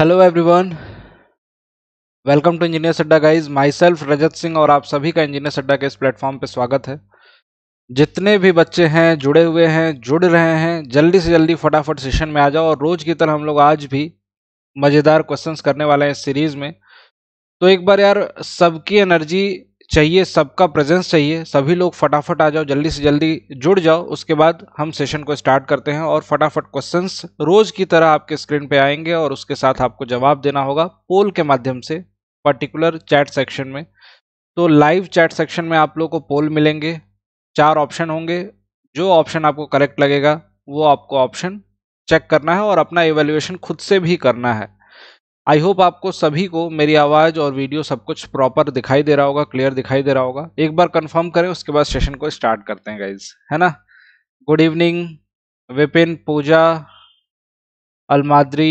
Hello everyone welcome to engineer Sadda guys myself Rajat Singh और आप सभी का इंजीनियर सड्डा के इस प्लेटफॉर्म पे स्वागत है जितने भी बच्चे हैं जुड़े हुए हैं जुड़ रहे हैं जल्दी से जल्दी फटाफट सेशन में आ जाओ और रोज की तरह हम लोग आज भी मज़ेदार क्वेश्चंस करने वाले हैं इस सीरीज़ में तो एक बार यार सबकी एनर्जी चाहिए सबका प्रेजेंस चाहिए सभी लोग फटाफट आ जाओ जल्दी से जल्दी जुड़ जाओ उसके बाद हम सेशन को स्टार्ट करते हैं और फटाफट क्वेश्चंस रोज की तरह आपके स्क्रीन पे आएंगे और उसके साथ आपको जवाब देना होगा पोल के माध्यम से पर्टिकुलर चैट सेक्शन में तो लाइव चैट सेक्शन में आप लोग को पोल मिलेंगे चार ऑप्शन होंगे जो ऑप्शन आपको करेक्ट लगेगा वो आपको ऑप्शन चेक करना है और अपना एवेल्युएशन खुद से भी करना है आई होप आपको सभी को मेरी आवाज़ और वीडियो सब कुछ प्रॉपर दिखाई दे रहा होगा क्लियर दिखाई दे रहा होगा एक बार कंफर्म करें उसके बाद सेशन को स्टार्ट करते हैं गाइज है ना गुड इवनिंग विपिन पूजा अलमाद्री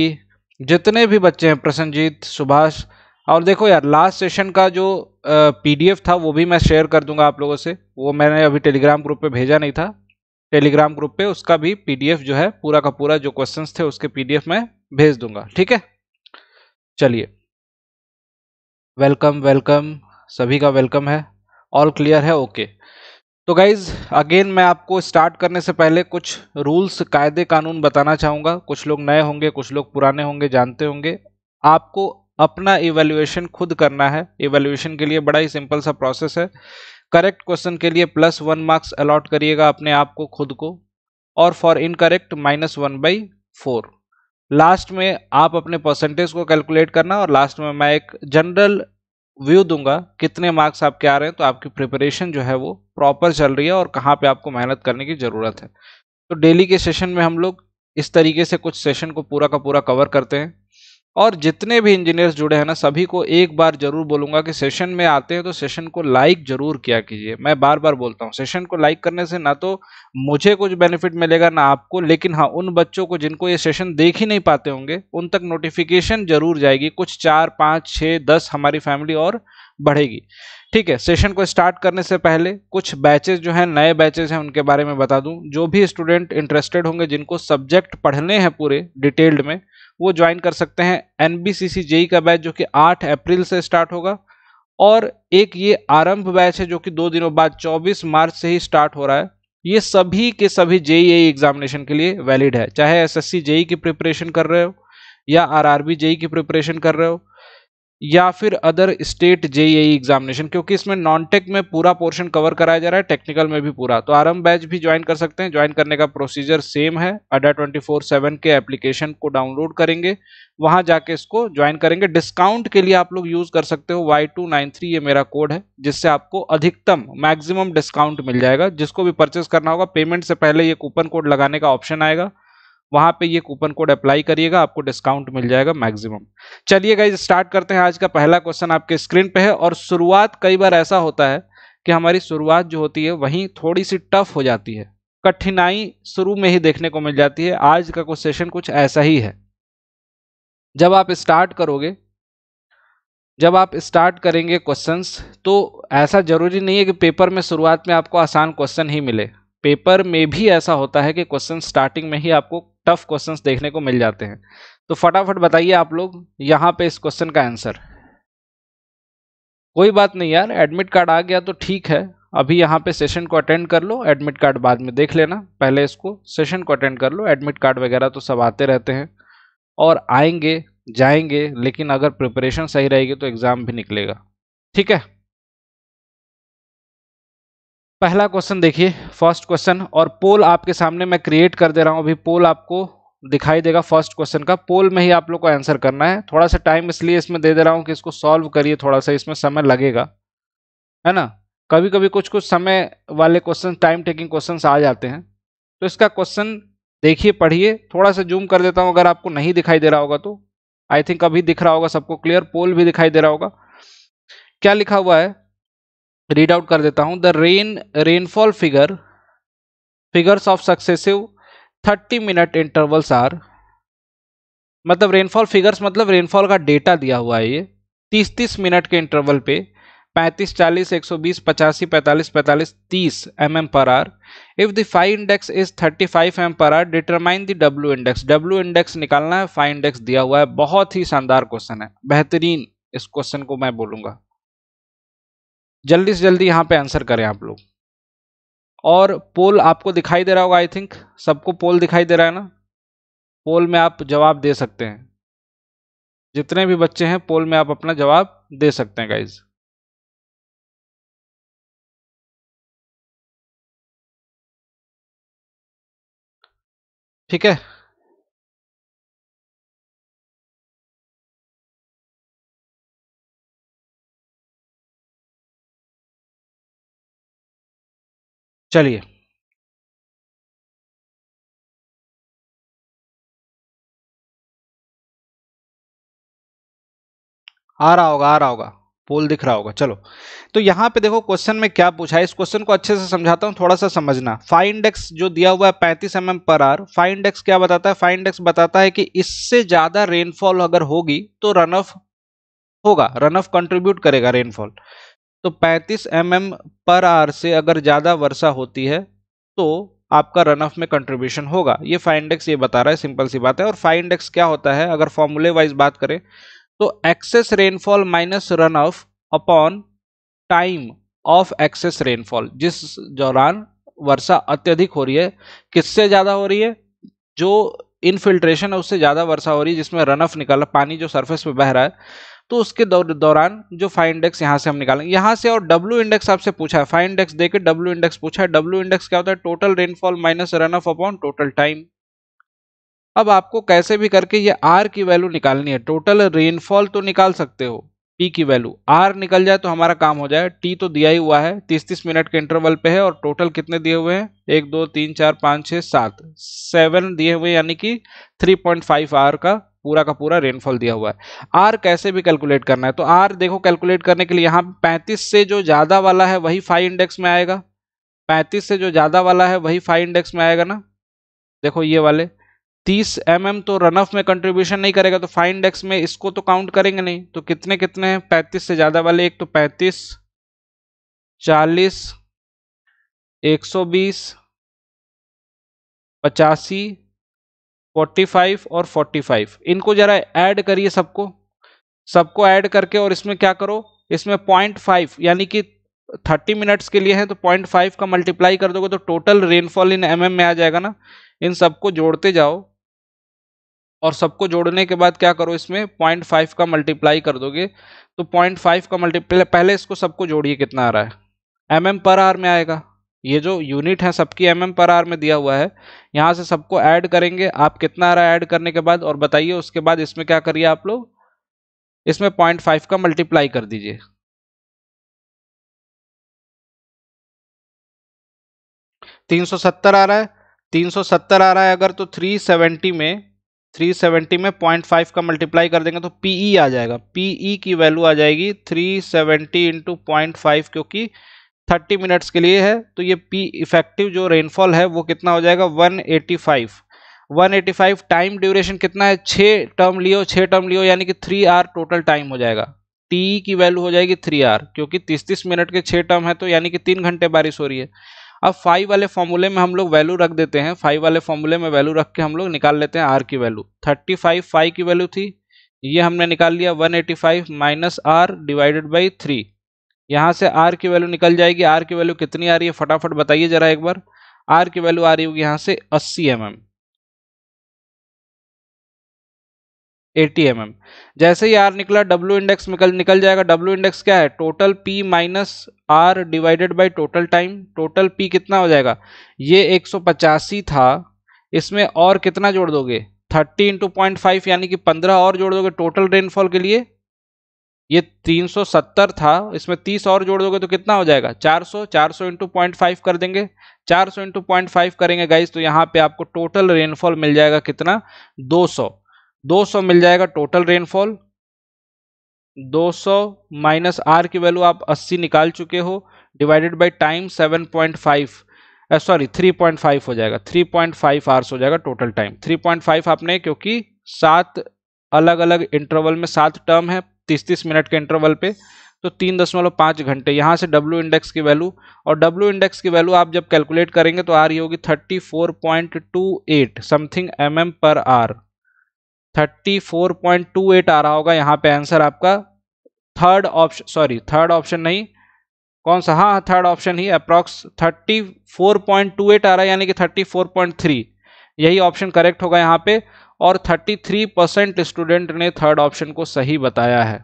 जितने भी बच्चे हैं प्रसन्नजीत सुभाष और देखो यार लास्ट सेशन का जो पीडीएफ था वो भी मैं शेयर कर दूंगा आप लोगों से वो मैंने अभी टेलीग्राम ग्रुप पे भेजा नहीं था टेलीग्राम ग्रुप पे उसका भी पीडीएफ जो है पूरा का पूरा जो क्वेश्चंस थे उसके पीडीएफ मैं भेज दूंगा ठीक है चलिए वेलकम वेलकम सभी का वेलकम है ऑल क्लियर है ओके तो गाइज अगेन मैं आपको स्टार्ट करने से पहले कुछ रूल्स कायदे कानून बताना चाहूँगा कुछ लोग नए होंगे कुछ लोग पुराने होंगे जानते होंगे आपको अपना इवेल्युएशन खुद करना है इवेल्युएशन के लिए बड़ा ही सिंपल सा प्रोसेस है करेक्ट क्वेश्चन के लिए प्लस वन मार्क्स अलॉट करिएगा अपने आप को खुद को और for incorrect minus one by four last में आप अपने परसेंटेज को कैलकुलेट करना और लास्ट में मैं एक जनरल व्यू दूंगा कितने मार्क्स आपके आ रहे हैं तो आपकी प्रिपरेशन जो है वो प्रॉपर चल रही है और कहाँ पे आपको मेहनत करने की ज़रूरत है तो डेली के सेशन में हम लोग इस तरीके से कुछ सेशन को पूरा का पूरा कवर करते हैं और जितने भी इंजीनियर्स जुड़े हैं ना सभी को एक बार जरूर बोलूंगा कि सेशन में आते हैं तो सेशन को लाइक जरूर किया कीजिए मैं बार बार बोलता हूँ सेशन को लाइक करने से ना तो मुझे कुछ बेनिफिट मिलेगा ना आपको लेकिन हाँ उन बच्चों को जिनको ये सेशन देख ही नहीं पाते होंगे उन तक नोटिफिकेशन जरूर जाएगी कुछ चार पाँच छः दस हमारी फैमिली और बढ़ेगी ठीक है सेशन को स्टार्ट करने से पहले कुछ बैचेज जो हैं नए बैचेज हैं उनके बारे में बता दूं जो भी स्टूडेंट इंटरेस्टेड होंगे जिनको सब्जेक्ट पढ़ने हैं पूरे डिटेल्ड में वो ज्वाइन कर सकते हैं एन बी जेई का बैच जो कि 8 अप्रैल से स्टार्ट होगा और एक ये आरंभ बैच है जो कि दो दिनों बाद 24 मार्च से ही स्टार्ट हो रहा है ये सभी के सभी जेई एग्जामिनेशन e e के लिए वैलिड है चाहे एसएससी जेई e की प्रिपरेशन कर रहे हो या आरआरबी जेई की प्रिपरेशन कर रहे हो या फिर अदर स्टेट जेईई एग्जामिनेशन क्योंकि इसमें नॉन टेक में पूरा पोर्शन कवर कराया जा रहा है टेक्निकल में भी पूरा तो आरम बैच भी ज्वाइन कर सकते हैं ज्वाइन करने का प्रोसीजर सेम है अडा ट्वेंटी फोर सेवन के एप्लीकेशन को डाउनलोड करेंगे वहां जाके इसको ज्वाइन करेंगे डिस्काउंट के लिए आप लोग यूज कर सकते हो वाई टू नाइन थ्री ये मेरा कोड है जिससे आपको अधिकतम मैक्सिमम डिस्काउंट मिल जाएगा जिसको भी परचेस करना होगा पेमेंट से पहले ये कूपन कोड लगाने का ऑप्शन आएगा वहां पे ये कूपन कोड अप्लाई करिएगा आपको डिस्काउंट मिल जाएगा मैक्सिमम चलिए गाइज स्टार्ट करते हैं आज का पहला क्वेश्चन आपके स्क्रीन पे है और शुरुआत कई बार ऐसा होता है कि हमारी शुरुआत जो होती है वहीं थोड़ी सी टफ हो जाती है कठिनाई शुरू में ही देखने को मिल जाती है आज का कुछ सेशन कुछ ऐसा ही है जब आप स्टार्ट करोगे जब आप स्टार्ट करेंगे क्वेश्चंस तो ऐसा ज़रूरी नहीं है कि पेपर में शुरुआत में आपको आसान क्वेश्चन ही मिले पेपर में भी ऐसा होता है कि क्वेश्चन स्टार्टिंग में ही आपको टफ क्वेश्चन देखने को मिल जाते हैं तो फटाफट बताइए आप लोग यहाँ पे इस क्वेश्चन का आंसर कोई बात नहीं यार एडमिट कार्ड आ गया तो ठीक है अभी यहाँ पे सेशन को अटेंड कर लो एडमिट कार्ड बाद में देख लेना पहले इसको सेशन को अटेंड कर लो एडमिट कार्ड वगैरह तो सब आते रहते हैं और आएंगे जाएंगे लेकिन अगर प्रिपरेशन सही रहेगी तो एग्ज़ाम भी निकलेगा ठीक है पहला क्वेश्चन देखिए फर्स्ट क्वेश्चन और पोल आपके सामने मैं क्रिएट कर दे रहा हूँ अभी पोल आपको दिखाई देगा फर्स्ट क्वेश्चन का पोल में ही आप लोग को आंसर करना है थोड़ा सा टाइम इसलिए इसमें दे दे रहा हूँ कि इसको सॉल्व करिए थोड़ा सा इसमें समय लगेगा है ना कभी कभी कुछ कुछ समय वाले क्वेश्चन टाइम टेकिंग क्वेश्चन आ जाते हैं तो इसका क्वेश्चन देखिए पढ़िए थोड़ा सा जूम कर देता हूँ अगर आपको नहीं दिखाई दे रहा होगा तो आई थिंक अभी दिख रहा होगा सबको क्लियर पोल भी दिखाई दे रहा होगा क्या लिखा हुआ है रीड आउट कर देता हूं the rain rainfall figure figures of successive thirty minute intervals are मतलब रेनफॉल फिगर्स मतलब रेनफॉल का डेटा दिया हुआ है ये तीस तीस मिनट के इंटरवल पे पैंतीस चालीस एक सौ बीस पचासी पैंतालीस पैंतालीस तीस M M per R if the five index is thirty five M per R determine the W index W index निकालना है फाइव इंडेक्स दिया हुआ है बहुत ही शानदार क्वेश्चन है बेहतरीन इस क्वेश्चन को मैं बोलूंगा जल्दी से जल्दी यहाँ पे आंसर करें आप लोग और पोल आपको दिखाई दे रहा होगा आई थिंक सबको पोल दिखाई दे रहा है ना पोल में आप जवाब दे सकते हैं जितने भी बच्चे हैं पोल में आप अपना जवाब दे सकते हैं गाइज ठीक है चलिए आ रहा होगा आ रहा होगा पोल दिख रहा होगा चलो तो यहां पे देखो क्वेश्चन में क्या पूछा है इस क्वेश्चन को अच्छे से समझाता हूं थोड़ा सा समझना फाइन डेक्स जो दिया हुआ है पैंतीस एम पर आर फाइन डेक्स क्या बताता है फाइन डेक्स बताता है कि इससे ज्यादा रेनफॉल अगर होगी तो रन ऑफ होगा रन ऑफ कंट्रीब्यूट करेगा रेनफॉल तो 35 एम mm पर आर से अगर ज़्यादा वर्षा होती है तो आपका रन ऑफ में कंट्रीब्यूशन होगा ये फाइन ये बता रहा है सिंपल सी बात है और फाइन क्या होता है अगर फॉर्मूले वाइज बात करें तो excess rainfall minus run of upon time of excess rainfall जिस दौरान वर्षा अत्यधिक हो रही है किससे ज़्यादा हो रही है जो इनफिल्ट्रेशन है उससे ज़्यादा वर्षा हो रही है जिसमें रन ऑफ निकाला पानी जो सरफेस पर बह रहा है तो उसके दौरान जो फाइन इंडेक्स यहाँ से हम निकालेंगे यहाँ से और डब्ल्यू इंडेक्स आपसे पूछा है फाइन इंडेक्स देखे डब्ल्यू इंडेक्स पूछा है डब्ल्यू इंडेक्स क्या होता है total rainfall minus run of upon total time अब आपको कैसे भी करके ये आर की वैल्यू निकालनी है टोटल रेनफॉल तो निकाल सकते हो टी की वैल्यू आर निकल जाए तो हमारा काम हो जाए टी तो दिया ही हुआ है तीस तीस मिनट के इंटरवल पे है और टोटल कितने दिए हुए हैं एक दो तीन चार पाँच छः सात सेवन दिए हुए यानी कि थ्री पॉइंट फाइव आर का पूरा का पूरा रेनफॉल दिया हुआ है आर कैसे भी कैलकुलेट करना है तो आर देखो कैलकुलेट करने के लिए यहाँ पैंतीस से जो ज़्यादा वाला है वही फाइव इंडेक्स में आएगा पैंतीस से जो ज़्यादा वाला है वही फाइव इंडेक्स में आएगा ना देखो ये वाले तीस एम mm तो रन ऑफ में कंट्रीब्यूशन नहीं करेगा तो फाइव इंडेक्स में इसको तो काउंट करेंगे नहीं तो कितने कितने हैं पैंतीस से ज़्यादा वाले एक तो पैंतीस चालीस एक सौ बीस पचासी 45 और 45 इनको जरा ऐड करिए सबको सबको ऐड करके और इसमें क्या करो इसमें पॉइंट फाइव यानी कि थर्टी मिनट्स के लिए है तो पॉइंट फाइव का मल्टीप्लाई कर दोगे तो total rainfall in M mm में आ जाएगा ना इन सबको जोड़ते जाओ और सबको जोड़ने के बाद क्या करो इसमें पॉइंट फाइव का मल्टीप्लाई कर दोगे तो पॉइंट फाइव का मल्टीप्लाई पहले इसको सबको जोड़िए कितना आ रहा है एम mm पर आर में आएगा ये जो यूनिट है सबकी M mm M per R में दिया हुआ है यहाँ से सबको ऐड करेंगे आप कितना आ रहा है ऐड करने के बाद और बताइए उसके बाद इसमें क्या करिए आप लोग इसमें पॉइंट फाइव का मल्टीप्लाई कर दीजिए तीन सौ सत्तर आ रहा है तीन सौ सत्तर आ रहा है अगर तो थ्री सेवेंटी में थ्री सेवेंटी में पॉइंट फाइव का मल्टीप्लाई कर देंगे तो पीई e आ जाएगा पीई e की वैल्यू आ जाएगी three seventy into point five क्योंकि थर्टी मिनट्स के लिए है तो ये पी इफेक्टिव जो रेनफॉल है वो कितना हो जाएगा one eighty five 185 time duration कितना है छः टर्म लियो छः टर्म लियो यानी कि थ्री आर टोटल टाइम हो जाएगा टी की वैल्यू हो जाएगी थ्री आर क्योंकि तीस तीस मिनट के छः टर्म है तो यानी कि तीन घंटे बारिश हो रही है अब फाइव वाले फॉर्मूले में हम लोग वैल्यू रख देते हैं फाइव वाले फॉर्मूले में वैल्यू रख के हम लोग निकाल लेते हैं आर की वैल्यू थर्टी फाइव फाइव की वैल्यू थी ये हमने निकाल लिया one eighty five minus R divided by three यहाँ से आर की वैल्यू निकल जाएगी आर की वैल्यू कितनी आ रही है फटाफट बताइए जरा एक बार आर की वैल्यू आ रही होगी यहाँ से अस्सी M M eighty M M जैसे ही आर निकला डब्ल्यू इंडेक्स निकल निकल जाएगा डब्ल्यू इंडेक्स क्या है total P minus R divided by total time total P कितना हो जाएगा ये एक सौ पचासी था इसमें और कितना जोड़ दोगे थर्टी इंटू पॉइंट फाइव यानी कि पंद्रह और जोड़ दोगे टोटल रेनफॉल के लिए ये 370 था इसमें 30 और जोड़ दोगे तो कितना हो जाएगा 400 400 इंटू पॉइंट कर देंगे 400 इंटू पॉइंट करेंगे गाइज तो यहाँ पे आपको टोटल रेनफॉल मिल जाएगा कितना 200 200 मिल जाएगा टोटल रेनफॉल 200 माइनस आर की वैल्यू आप 80 निकाल चुके हो डिवाइडेड बाई टाइम 7.5 सॉरी 3.5 हो जाएगा 3.5 आवर्स हो जाएगा टोटल टाइम 3.5 आपने क्योंकि सात अलग अलग इंटरवल में सात टर्म है तीस तीस मिनट के इंटरवल पे तो तीन दशमलव पाँच घंटे यहाँ से डब्ल्यू इंडेक्स की वैल्यू और डब्ल्यू इंडेक्स की वैल्यू आप जब कैलकुलेट करेंगे तो आ रही होगी thirty four point two eight something M M per R thirty four point two eight आ रहा होगा यहाँ पे आंसर आपका third option sorry third option नहीं कौन सा हाँ थर्ड ऑप्शन ही approx thirty four point two eight आ रहा है यानी कि थर्टी फोर पॉइंट थ्री यही ऑप्शन करेक्ट होगा यहाँ पे और 33 परसेंट स्टूडेंट ने थर्ड ऑप्शन को सही बताया है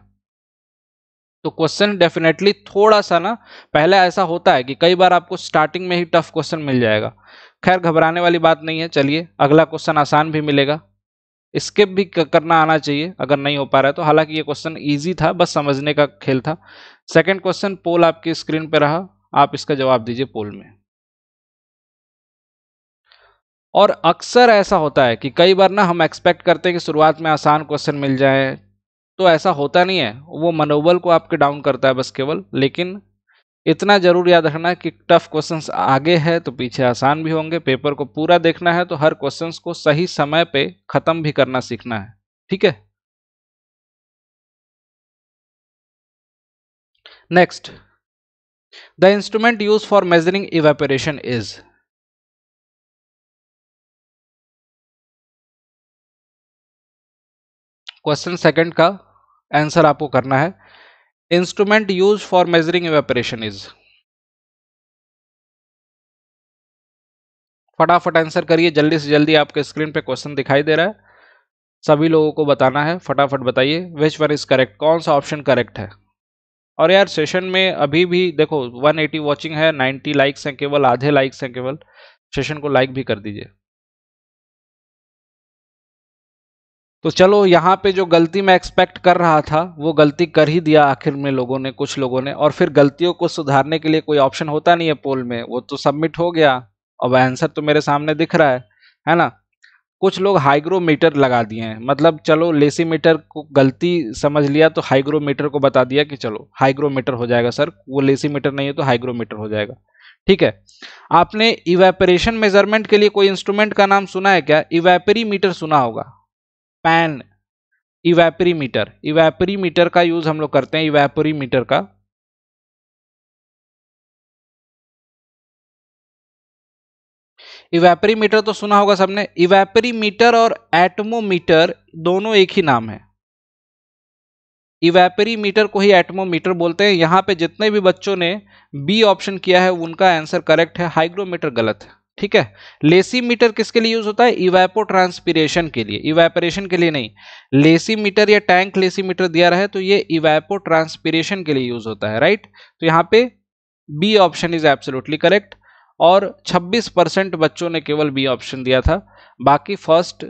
तो क्वेश्चन डेफिनेटली थोड़ा सा ना पहले ऐसा होता है कि कई बार आपको स्टार्टिंग में ही टफ क्वेश्चन मिल जाएगा खैर घबराने वाली बात नहीं है चलिए अगला क्वेश्चन आसान भी मिलेगा स्किप भी करना आना चाहिए अगर नहीं हो पा रहा है तो हालांकि ये क्वेश्चन ईजी था बस समझने का खेल था सेकेंड क्वेश्चन पोल आपकी स्क्रीन पर रहा आप इसका जवाब दीजिए पोल में और अक्सर ऐसा होता है कि कई बार ना हम एक्सपेक्ट करते हैं कि शुरुआत में आसान क्वेश्चन मिल जाए तो ऐसा होता नहीं है वो मनोबल को आपके डाउन करता है बस केवल लेकिन इतना जरूर याद रखना कि टफ क्वेश्चंस आगे है तो पीछे आसान भी होंगे पेपर को पूरा देखना है तो हर क्वेश्चंस को सही समय पे ख़त्म भी करना सीखना है ठीक है next the instrument use for measuring evaporation is question second का आंसर आपको करना है instrument use for measuring evaporation is फटाफट आंसर करिए जल्दी से जल्दी आपके स्क्रीन पे क्वेश्चन दिखाई दे रहा है सभी लोगों को बताना है फटाफट बताइए विच वन इज करेक्ट कौन सा ऑप्शन करेक्ट है और यार सेशन में अभी भी देखो 180 वॉचिंग है 90 लाइक्स हैं केवल आधे लाइक्स हैं केवल सेशन को लाइक भी कर दीजिए तो चलो यहाँ पे जो गलती मैं एक्सपेक्ट कर रहा था वो गलती कर ही दिया आखिर में लोगों ने कुछ लोगों ने और फिर गलतियों को सुधारने के लिए कोई ऑप्शन होता नहीं है पोल में वो तो सबमिट हो गया अब आंसर तो मेरे सामने दिख रहा है है ना कुछ लोग हाइग्रोमीटर लगा दिए हैं मतलब चलो लेसी मीटर को गलती समझ लिया तो हाइग्रोमीटर को बता दिया कि चलो हाइग्रोमीटर हो जाएगा सर वो लेसी मीटर नहीं है तो हाइग्रोमीटर हो जाएगा ठीक है आपने इवेपरेशन मेजरमेंट के लिए कोई इंस्ट्रूमेंट का नाम सुना है क्या इवेपरी मीटर सुना होगा पैन इवेपरीमीटर इवेपरीमीटर का यूज हम लोग करते हैं इवेपरीमीटर का इवेपरीमीटर तो सुना होगा सबने इवेपरीमीटर और एटमोमीटर दोनों एक ही नाम है इवेपरीमीटर को ही एटमोमीटर बोलते हैं यहां पे जितने भी बच्चों ने बी ऑप्शन किया है उनका आंसर करेक्ट है हाइग्रोमीटर गलत है ठीक है लेसी मीटर किसके लिए यूज होता है इवेपो ट्रांसपीरेशन के लिए इवेपरेशन के लिए नहीं लेसी मीटर या टैंक लेसी मीटर दिया रहा है तो ये इवेपो ट्रांसपीरेशन के लिए यूज होता है राइट तो यहाँ पे B option is absolutely correct और 26 परसेंट बच्चों ने केवल बी ऑप्शन दिया था बाकी फर्स्ट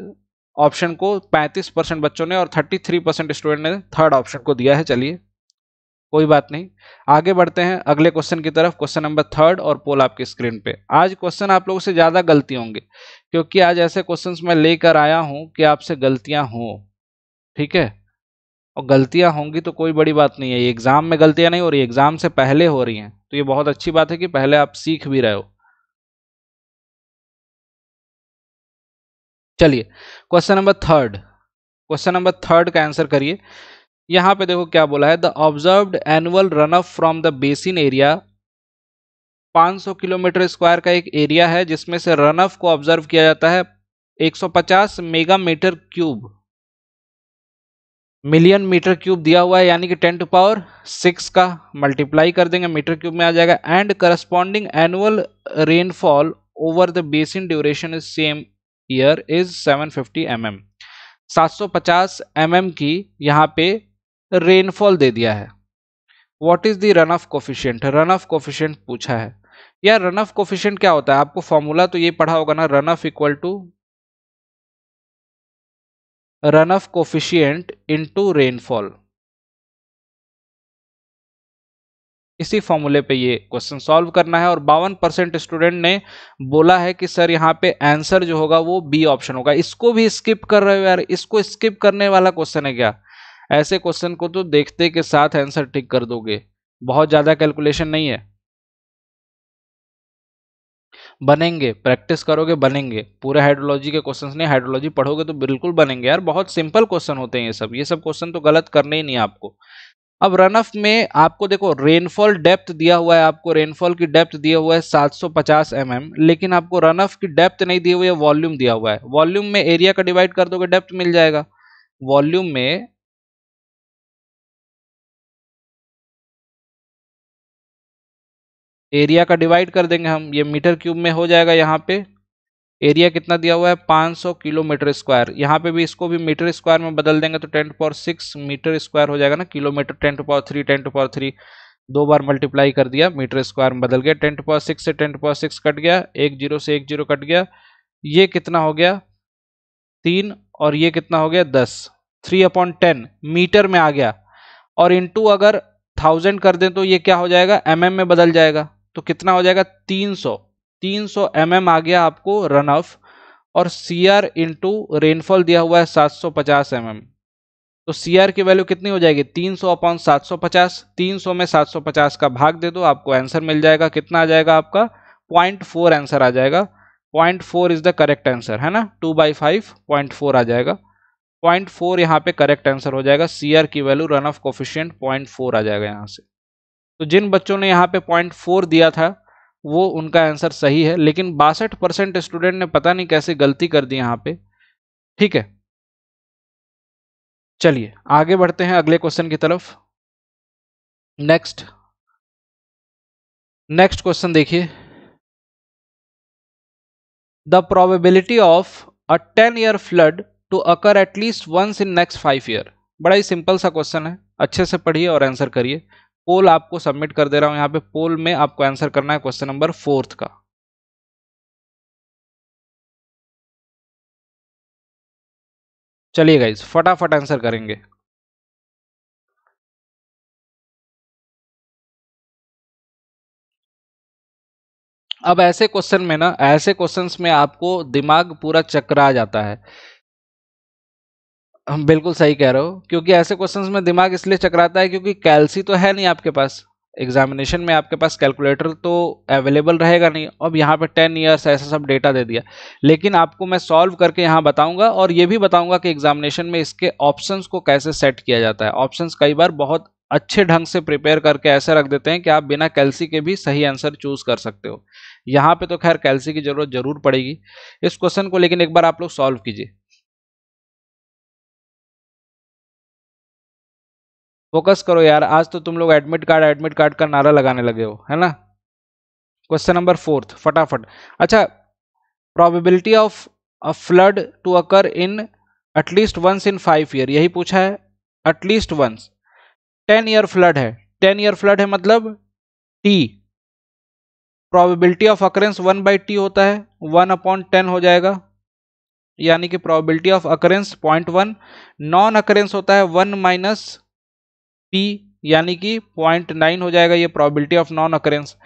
ऑप्शन को 35 परसेंट बच्चों ने और 33 परसेंट स्टूडेंट ने थर्ड ऑप्शन को दिया है चलिए कोई बात नहीं आगे बढ़ते हैं अगले क्वेश्चन की तरफ क्वेश्चन नंबर थर्ड और पोल आपके स्क्रीन पे आज क्वेश्चन आप लोगों से ज़्यादा गलती होंगे क्योंकि आज ऐसे क्वेश्चन मैं लेकर आया हूं कि आपसे गलतियां हों ठीक है और गलतियां होंगी तो कोई बड़ी बात नहीं है एग्ज़ाम में गलतियां नहीं हो रही एग्ज़ाम से पहले हो रही हैं तो ये बहुत अच्छी बात है कि पहले आप सीख भी रहे हो चलिए question number third question number third का आंसर करिए यहां पे देखो क्या बोला है the observed annual run from the basin area 500 kilometre square का एक एरिया है जिसमें से रन को ऑब्जर्व किया जाता है 150 mega metre cube million metre cube दिया हुआ है यानी कि टेन टू पावर सिक्स का मल्टीप्लाई कर देंगे मीटर क्यूब में आ जाएगा and corresponding annual rainfall over the basin duration is same year is 750 M mm. 750 M mm की यहाँ पे रेनफॉल दे दिया है what is the runoff coefficient runoff coefficient पूछा है यार रन ऑफ कोफिशियंट क्या होता है आपको फॉर्मूला तो ये पढ़ा होगा ना runoff equal to runoff coefficient into rainfall इसी फॉर्मूले पे ये क्वेश्चन सॉल्व करना है और बावन परसेंट स्टूडेंट ने बोला है कि सर यहाँ पे आंसर जो होगा वो बी ऑप्शन होगा इसको भी स्किप कर रहे हो यार इसको स्किप करने वाला क्वेश्चन है क्या ऐसे क्वेश्चन को तो देखते के साथ आंसर टिक कर दोगे बहुत ज़्यादा कैलकुलेशन नहीं है बनेंगे प्रैक्टिस करोगे बनेंगे पूरे हाइड्रोलॉजी के क्वेश्चंस नहीं हाइड्रोलॉजी पढ़ोगे तो बिल्कुल बनेंगे यार बहुत सिंपल क्वेश्चन होते हैं ये सब ये सब क्वेश्चन तो गलत करने ही नहीं आपको अब ऑफ में आपको देखो रेनफॉल डेप्थ दिया हुआ है आपको रेनफॉल की डेप्थ दिया हुआ है 750 mm लेकिन आपको रनऑफ की डेप्थ नहीं दी हुई है वॉल्यूम दिया हुआ है वॉल्यूम में एरिया का डिवाइड कर दोगे डेप्थ मिल जाएगा वॉल्यूम में एरिया का डिवाइड कर देंगे हम ये मीटर क्यूब में हो जाएगा यहाँ पे एरिया कितना दिया हुआ है 500 किलोमीटर स्क्वायर यहाँ पे भी इसको भी मीटर स्क्वायर में बदल देंगे तो ten to power six metre square हो जाएगा ना kilometre ten to power three ten to power three दो बार मल्टीप्लाई कर दिया मीटर स्क्वायर में बदल गया टेन टू पावर सिक्स से ten to power six cut गया एक जीरो से एक जीरो कट गया ये कितना हो गया तीन और ये कितना हो गया दस थ्री अपॉन टेन मीटर में आ गया और इंटू अगर थाउजेंड कर दें तो ये क्या हो जाएगा एम mm में बदल जाएगा तो कितना हो जाएगा 300 300 mm आ गया आपको रन ऑफ और आर इंटू रेनफॉल दिया हुआ है 750 mm तो आर की वैल्यू कितनी हो जाएगी 300 सौ अपॉन सात में 750 का भाग दे दो आपको आंसर मिल जाएगा कितना आ जाएगा आपका पॉइंट फोर आंसर आ जाएगा point four is the correct answer है ना two by five point four आ जाएगा पॉइंट फोर यहाँ पे करेक्ट आंसर हो जाएगा सीआर की value runoff coefficient point four आ जाएगा यहाँ से तो जिन बच्चों ने यहाँ पे पॉइंट फोर दिया था वो उनका आंसर सही है लेकिन बासठ परसेंट स्टूडेंट ने पता नहीं कैसे गलती कर दी यहाँ पे ठीक है चलिए आगे बढ़ते हैं अगले क्वेश्चन की तरफ नेक्स्ट नेक्स्ट क्वेश्चन देखिए the probability of a ten year flood to occur at least once in next five year बड़ा ही सिंपल सा क्वेश्चन है अच्छे से पढ़िए और आंसर करिए पोल आपको सबमिट कर दे रहा हूं यहां पे पोल में आपको आंसर करना है क्वेश्चन नंबर फोर्थ का चलिए गाइज फटाफट आंसर करेंगे अब ऐसे क्वेश्चन में ना ऐसे क्वेश्चंस में आपको दिमाग पूरा चकरा जाता है हम बिल्कुल सही कह रहे हो क्योंकि ऐसे क्वेश्चंस में दिमाग इसलिए चकराता है क्योंकि कैलसी तो है नहीं आपके पास एग्जामिनेशन में आपके पास कैलकुलेटर तो अवेलेबल रहेगा नहीं अब यहाँ पे टेन ईयर्स ऐसा सब डेटा दे दिया लेकिन आपको मैं सॉल्व करके यहाँ बताऊँगा और ये भी बताऊँगा कि एग्जामिनेशन में इसके ऑप्शंस को कैसे सेट किया जाता है ऑप्शंस कई बार बहुत अच्छे ढंग से प्रिपेयर करके ऐसे रख देते हैं कि आप बिना कैलसी के भी सही आंसर चूज कर सकते हो यहाँ पर तो खैर कैलसी की जरूरत जरूर पड़ेगी इस क्वेश्चन को लेकिन एक बार आप लोग सॉल्व कीजिए फोकस करो यार आज तो तुम लोग एडमिट कार्ड एडमिट कार्ड का नारा लगाने लगे हो है ना क्वेश्चन नंबर फोर्थ फटाफट अच्छा probability of a flood to occur in at least once in five year यही पूछा है at least once ten year flood है टेन ईयर फ्लड है मतलब T probability of occurrence one by T होता है वन अपॉन टेन हो जाएगा यानी कि probability of occurrence point one non occurrence होता है वन माइनस पी यानी कि पॉइंट नाइन हो जाएगा ये प्रॉबिलिटी ऑफ नॉन अकरेंस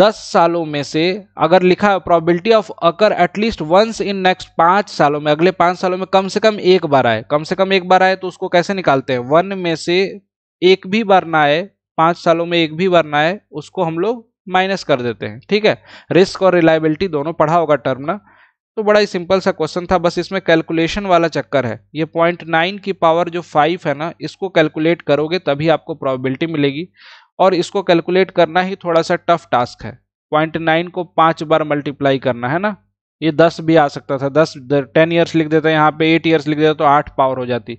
दस सालों में से अगर लिखा है probability of occur at least once in next पांच सालों में अगले पांच सालों में कम से कम एक बार आए कम से कम एक बार आए तो उसको कैसे निकालते हैं वन में से एक भी बार ना आए पांच सालों में एक भी बार ना आए उसको हम लोग माइनस कर देते हैं ठीक है रिस्क और रिलायबिलिटी दोनों पढ़ा होगा टर्म ना तो बड़ा ही सिंपल सा क्वेश्चन था बस इसमें कैलकुलेशन वाला चक्कर है ये पॉइंट नाइन की पावर जो फाइव है ना इसको कैलकुलेट करोगे तभी आपको प्रोबेबिलिटी मिलेगी और इसको कैलकुलेट करना ही थोड़ा सा टफ टास्क है पॉइंट नाइन को पाँच बार मल्टीप्लाई करना है ना ये दस भी आ सकता था दस टेन ईयर्स लिख देता यहाँ पे एट ईयर्स लिख देता तो आठ पावर हो जाती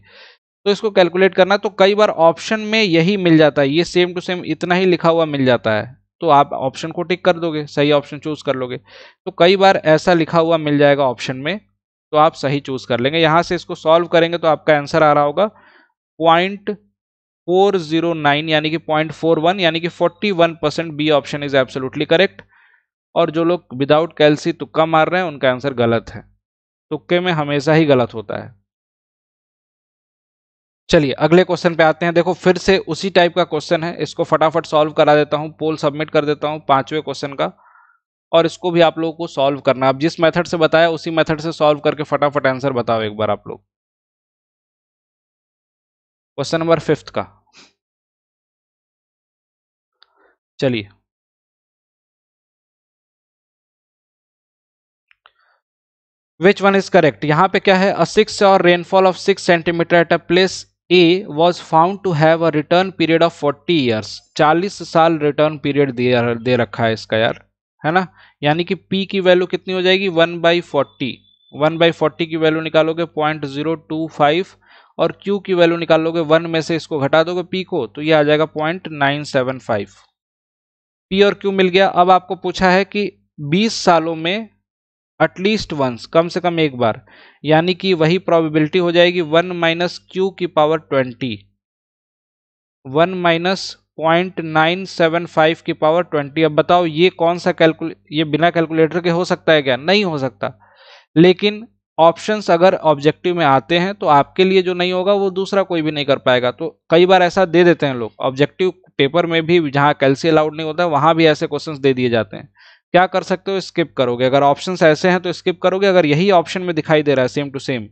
तो इसको कैलकुलेट करना तो कई बार ऑप्शन में यही मिल जाता है ये सेम टू सेम इतना ही लिखा हुआ मिल जाता है तो आप ऑप्शन को टिक कर दोगे सही ऑप्शन चूज कर लोगे तो कई बार ऐसा लिखा हुआ मिल जाएगा ऑप्शन में तो आप सही चूज कर लेंगे यहां से इसको सॉल्व करेंगे तो आपका आंसर आ रहा होगा पॉइंट फोर जीरो नाइन यानी कि पॉइंट फोर वन यानी कि forty one percent B option is absolutely correct और जो लोग विदाउट कैलसी तुक्का मार रहे हैं उनका आंसर गलत है तुक्के में हमेशा ही गलत होता है चलिए अगले क्वेश्चन पे आते हैं देखो फिर से उसी टाइप का क्वेश्चन है इसको फटाफट सॉल्व करा देता हूँ पोल सबमिट कर देता हूँ पांचवें क्वेश्चन का और इसको भी आप लोगों को सॉल्व करना आप जिस मेथड से बताया उसी मेथड से सॉल्व करके फटाफट आंसर बताओ एक बार आप लोग क्वेश्चन नंबर फिफ्थ का चलिए विच वन इज करेक्ट यहाँ पे क्या है अ सिक्स और rainfall of six centimetre at a place A was found to have a return period of 40 years 40 साल रिटर्न पीरियड दे रखा है इसका यार है ना यानी कि पी की वैल्यू कितनी हो जाएगी 1 by forty one by forty की वैल्यू निकालोगे पॉइंट जीरो टू फाइव और क्यू की वैल्यू निकालोगे वन में से इसको घटा दोगे पी को तो ये आ जाएगा point nine seven five P और क्यू मिल गया अब आपको पूछा है कि 20 सालों में एटलीस्ट वंस कम से कम एक बार यानी कि वही प्रोबेबिलिटी हो जाएगी वन माइनस क्यू की power twenty one minus point nine seven five की पावर ट्वेंटी अब बताओ ये कौन सा कैलकुले ये बिना कैलकुलेटर के हो सकता है क्या नहीं हो सकता लेकिन ऑप्शंस अगर ऑब्जेक्टिव में आते हैं तो आपके लिए जो नहीं होगा वो दूसरा कोई भी नहीं कर पाएगा तो कई बार ऐसा दे देते हैं लोग ऑब्जेक्टिव पेपर में भी जहाँ कैलसी अलाउड नहीं होता वहाँ भी ऐसे क्वेश्चन दे दिए जाते हैं क्या कर सकते हो स्किप करोगे अगर ऑप्शन ऐसे हैं तो स्किप करोगे अगर यही ऑप्शन में दिखाई दे रहा है सेम टू सेम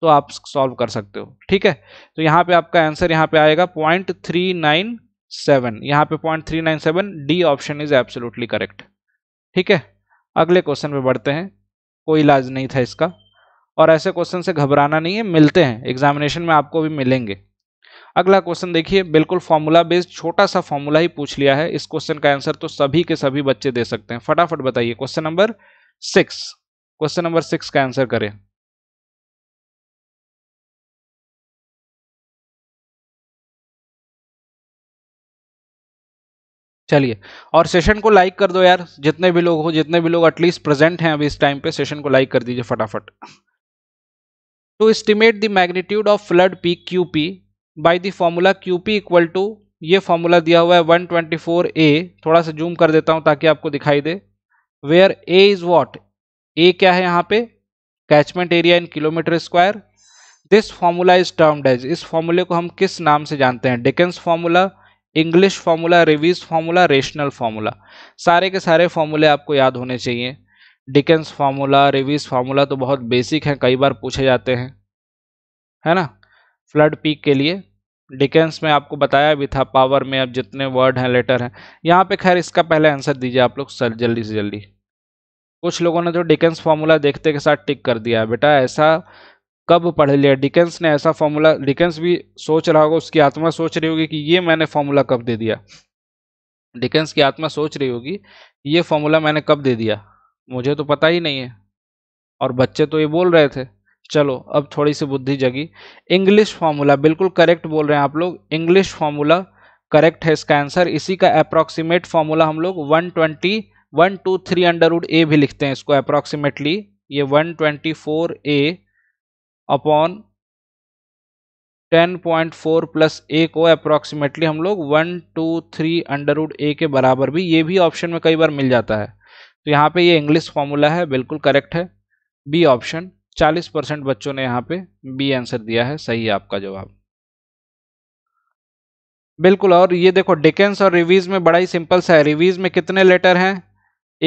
तो आप सॉल्व कर सकते हो ठीक है तो यहाँ पे आपका आंसर यहाँ पे आएगा पॉइंट थ्री नाइन सेवन यहाँ पे point three nine seven D option is absolutely correct ठीक है अगले क्वेश्चन पे बढ़ते हैं कोई इलाज नहीं था इसका और ऐसे क्वेश्चन से घबराना नहीं है मिलते हैं एग्जामिनेशन में आपको भी मिलेंगे अगला क्वेश्चन देखिए बिल्कुल फॉर्मूला बेस्ड छोटा सा फॉर्मूला ही पूछ लिया है इस क्वेश्चन का आंसर तो सभी के सभी बच्चे दे सकते हैं फटाफट बताइए question number six question number six का आंसर करें चलिए और सेशन को लाइक कर दो यार जितने भी लोग हो जितने भी लोग एटलीस्ट प्रेजेंट हैं अभी इस टाइम पे सेशन को लाइक कर दीजिए फटाफट to estimate the magnitude of flood P Q P by the formula Q P equal to ये फॉर्मूला दिया हुआ है 124 ए थोड़ा सा जूम कर देता हूं ताकि आपको दिखाई दे where A is what A क्या है यहाँ पे catchment area in kilometre square this formula is termed as इस फॉर्मूले को हम किस नाम से जानते हैं Dickens formula English formula Ryves formula rational formula सारे के सारे फॉर्मूले आपको याद होने चाहिए डिकेंस फार्मूला रिवीज फार्मूला तो बहुत बेसिक हैं कई बार पूछे जाते हैं है ना फ्लड पीक के लिए डिकेंस में आपको बताया भी था पावर में अब जितने वर्ड हैं लेटर हैं यहाँ पे खैर इसका पहले आंसर दीजिए आप लोग सर जल्दी से जल्दी कुछ लोगों ने तो डिकेंस फार्मूला देखते के साथ टिक कर दिया बेटा ऐसा कब पढ़ लिया डिकेंस ने ऐसा फार्मूला डिकेंस भी सोच रहा होगा उसकी आत्मा सोच रही होगी कि ये मैंने फार्मूला कब दे दिया डिकेंस की आत्मा सोच रही होगी ये फार्मूला मैंने कब दे दिया मुझे तो पता ही नहीं है और बच्चे तो ये बोल रहे थे चलो अब थोड़ी सी बुद्धि जगी इंग्लिश फार्मूला बिल्कुल करेक्ट बोल रहे हैं आप लोग इंग्लिश फार्मूला करेक्ट है इसका आंसर इसी का अप्रॉक्सीमेट फार्मूला हम लोग one twenty one two three under root A भी लिखते हैं इसको अप्रॉक्सीमेटली ये one twenty four A upon ten point four plus A को अप्रॉक्सीमेटली हम लोग one two three under root A के बराबर भी ये भी ऑप्शन में कई बार मिल जाता है तो यहाँ पे ये इंग्लिश फार्मूला है बिल्कुल करेक्ट है बी ऑप्शन चालीस परसेंट बच्चों ने यहाँ पे बी आंसर दिया है सही है आपका जवाब बिल्कुल और ये देखो डिकेंस और रिवीज में बड़ा ही सिंपल सा है रिवीज में कितने लेटर हैं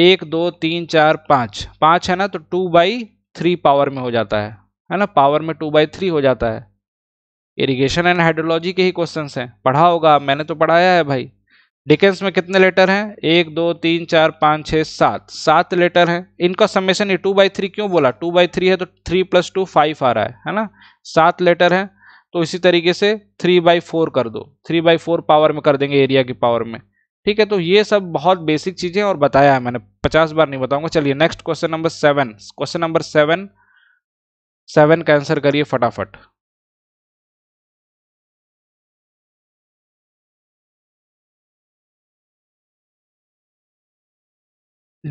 एक दो तीन चार पाँच पाँच है ना तो टू बाई थ्री पावर में हो जाता है है ना पावर में टू बाई थ्री हो जाता है इरिगेशन एंड हाइड्रोलॉजी के ही क्वेश्चन हैं पढ़ा होगा मैंने तो पढ़ाया है भाई डिकेंस में कितने लेटर हैं एक दो तीन चार पाँच छः सात सात लेटर हैं इनका समेशन ये टू बाई थ्री क्यों बोला टू बाई थ्री है तो थ्री प्लस टू फाइव आ रहा है है ना सात लेटर हैं तो इसी तरीके से थ्री बाई फोर कर दो थ्री बाई फोर पावर में कर देंगे एरिया की पावर में ठीक है तो ये सब बहुत बेसिक चीज़ें और बताया है मैंने पचास बार नहीं बताऊंगा चलिए next question number seven question number seven seven का आंसर करिए फटाफट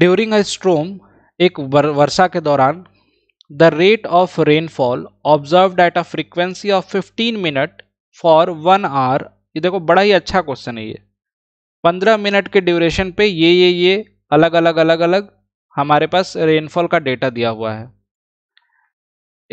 ड्यूरिंग अ स्ट्रोम एक वर्षा के दौरान the rate of rainfall observe at a frequency of 15 minute for one hour ये देखो बड़ा ही अच्छा क्वेश्चन है ये 15 मिनट के ड्यूरेशन पे ये ये ये अलग अलग अलग अलग हमारे पास रेनफॉल का डेटा दिया हुआ है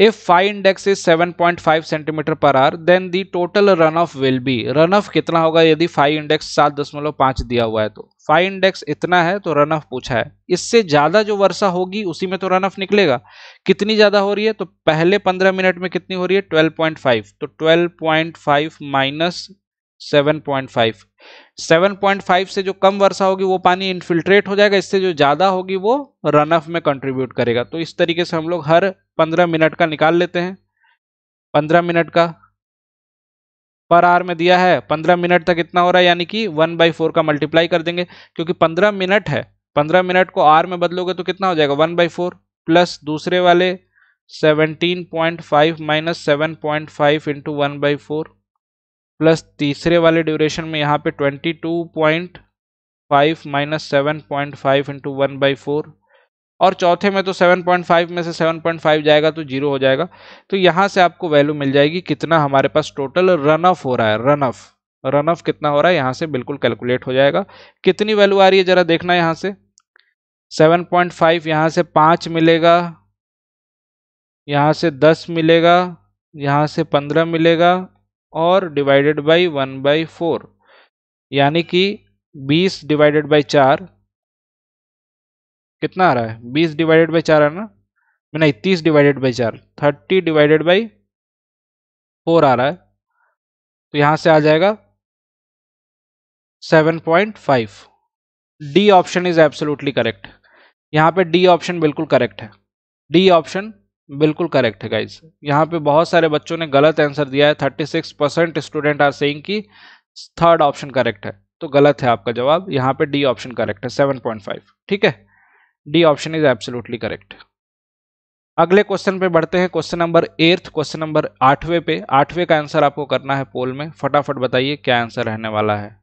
phi index is seven point five centimetre per R then the total runoff will be runoff कितना होगा यदि फाइव इंडेक्स सात दशमलव पांच दिया हुआ है तो फाइव इंडेक्स इतना है तो रन ऑफ पूछा है इससे ज्यादा जो वर्षा होगी उसी में तो रन ऑफ निकलेगा कितनी ज्यादा हो रही है तो पहले पंद्रह मिनट में कितनी हो रही है ट्वेल्व पॉइंट फाइव तो ट्वेल्व पॉइंट फाइव माइनस 7.5 7.5 से जो कम वर्षा होगी वो पानी इन्फिल्ट्रेट हो जाएगा इससे जो ज़्यादा होगी वो रन ऑफ में कंट्रीब्यूट करेगा तो इस तरीके से हम लोग हर 15 मिनट का निकाल लेते हैं 15 मिनट का पर आर में दिया है 15 मिनट तक इतना हो रहा है यानी कि वन बाई फोर का मल्टीप्लाई कर देंगे क्योंकि 15 मिनट है 15 मिनट को आर में बदलोगे तो कितना हो जाएगा वन बाई फोर प्लस दूसरे वाले 17.5 point five minus seven point five into one by four plus तीसरे वाले ड्यूरेशन में यहाँ पे twenty two point five minus seven point five into one by four और चौथे में तो 7.5 में से 7.5 जाएगा तो जीरो हो जाएगा तो यहाँ से आपको वैल्यू मिल जाएगी कितना हमारे पास टोटल रन ऑफ हो रहा है रन ऑफ रन ऑफ कितना हो रहा है यहाँ से बिल्कुल कैलकुलेट हो जाएगा कितनी वैल्यू आ रही है जरा देखना यहाँ से 7.5 पॉइंट यहाँ से पाँच मिलेगा यहाँ से दस मिलेगा यहाँ से पंद्रह मिलेगा और divided by one by four यानी कि बीस डिवाइडेड बाई चार कितना आ रहा है बीस डिवाइडेड बाई चार है ना नहीं तीस डिवाइडेड बाई चार थर्टी डिवाइडेड बाई फोर आ रहा है तो यहाँ से आ जाएगा seven point five D option is absolutely correct यहाँ पे डी ऑप्शन बिल्कुल करेक्ट है डी ऑप्शन बिल्कुल करेक्ट है गाइज यहाँ पे बहुत सारे बच्चों ने गलत आंसर दिया है thirty six percent student are saying कि थर्ड ऑप्शन करेक्ट है तो गलत है आपका जवाब यहाँ पे डी ऑप्शन करेक्ट है सेवन पॉइंट फाइव ठीक है D option is absolutely correct अगले क्वेश्चन पे बढ़ते हैं question number eighth question number आठवें पे आठवें का आंसर आपको करना है पोल में फटाफट बताइए क्या आंसर रहने वाला है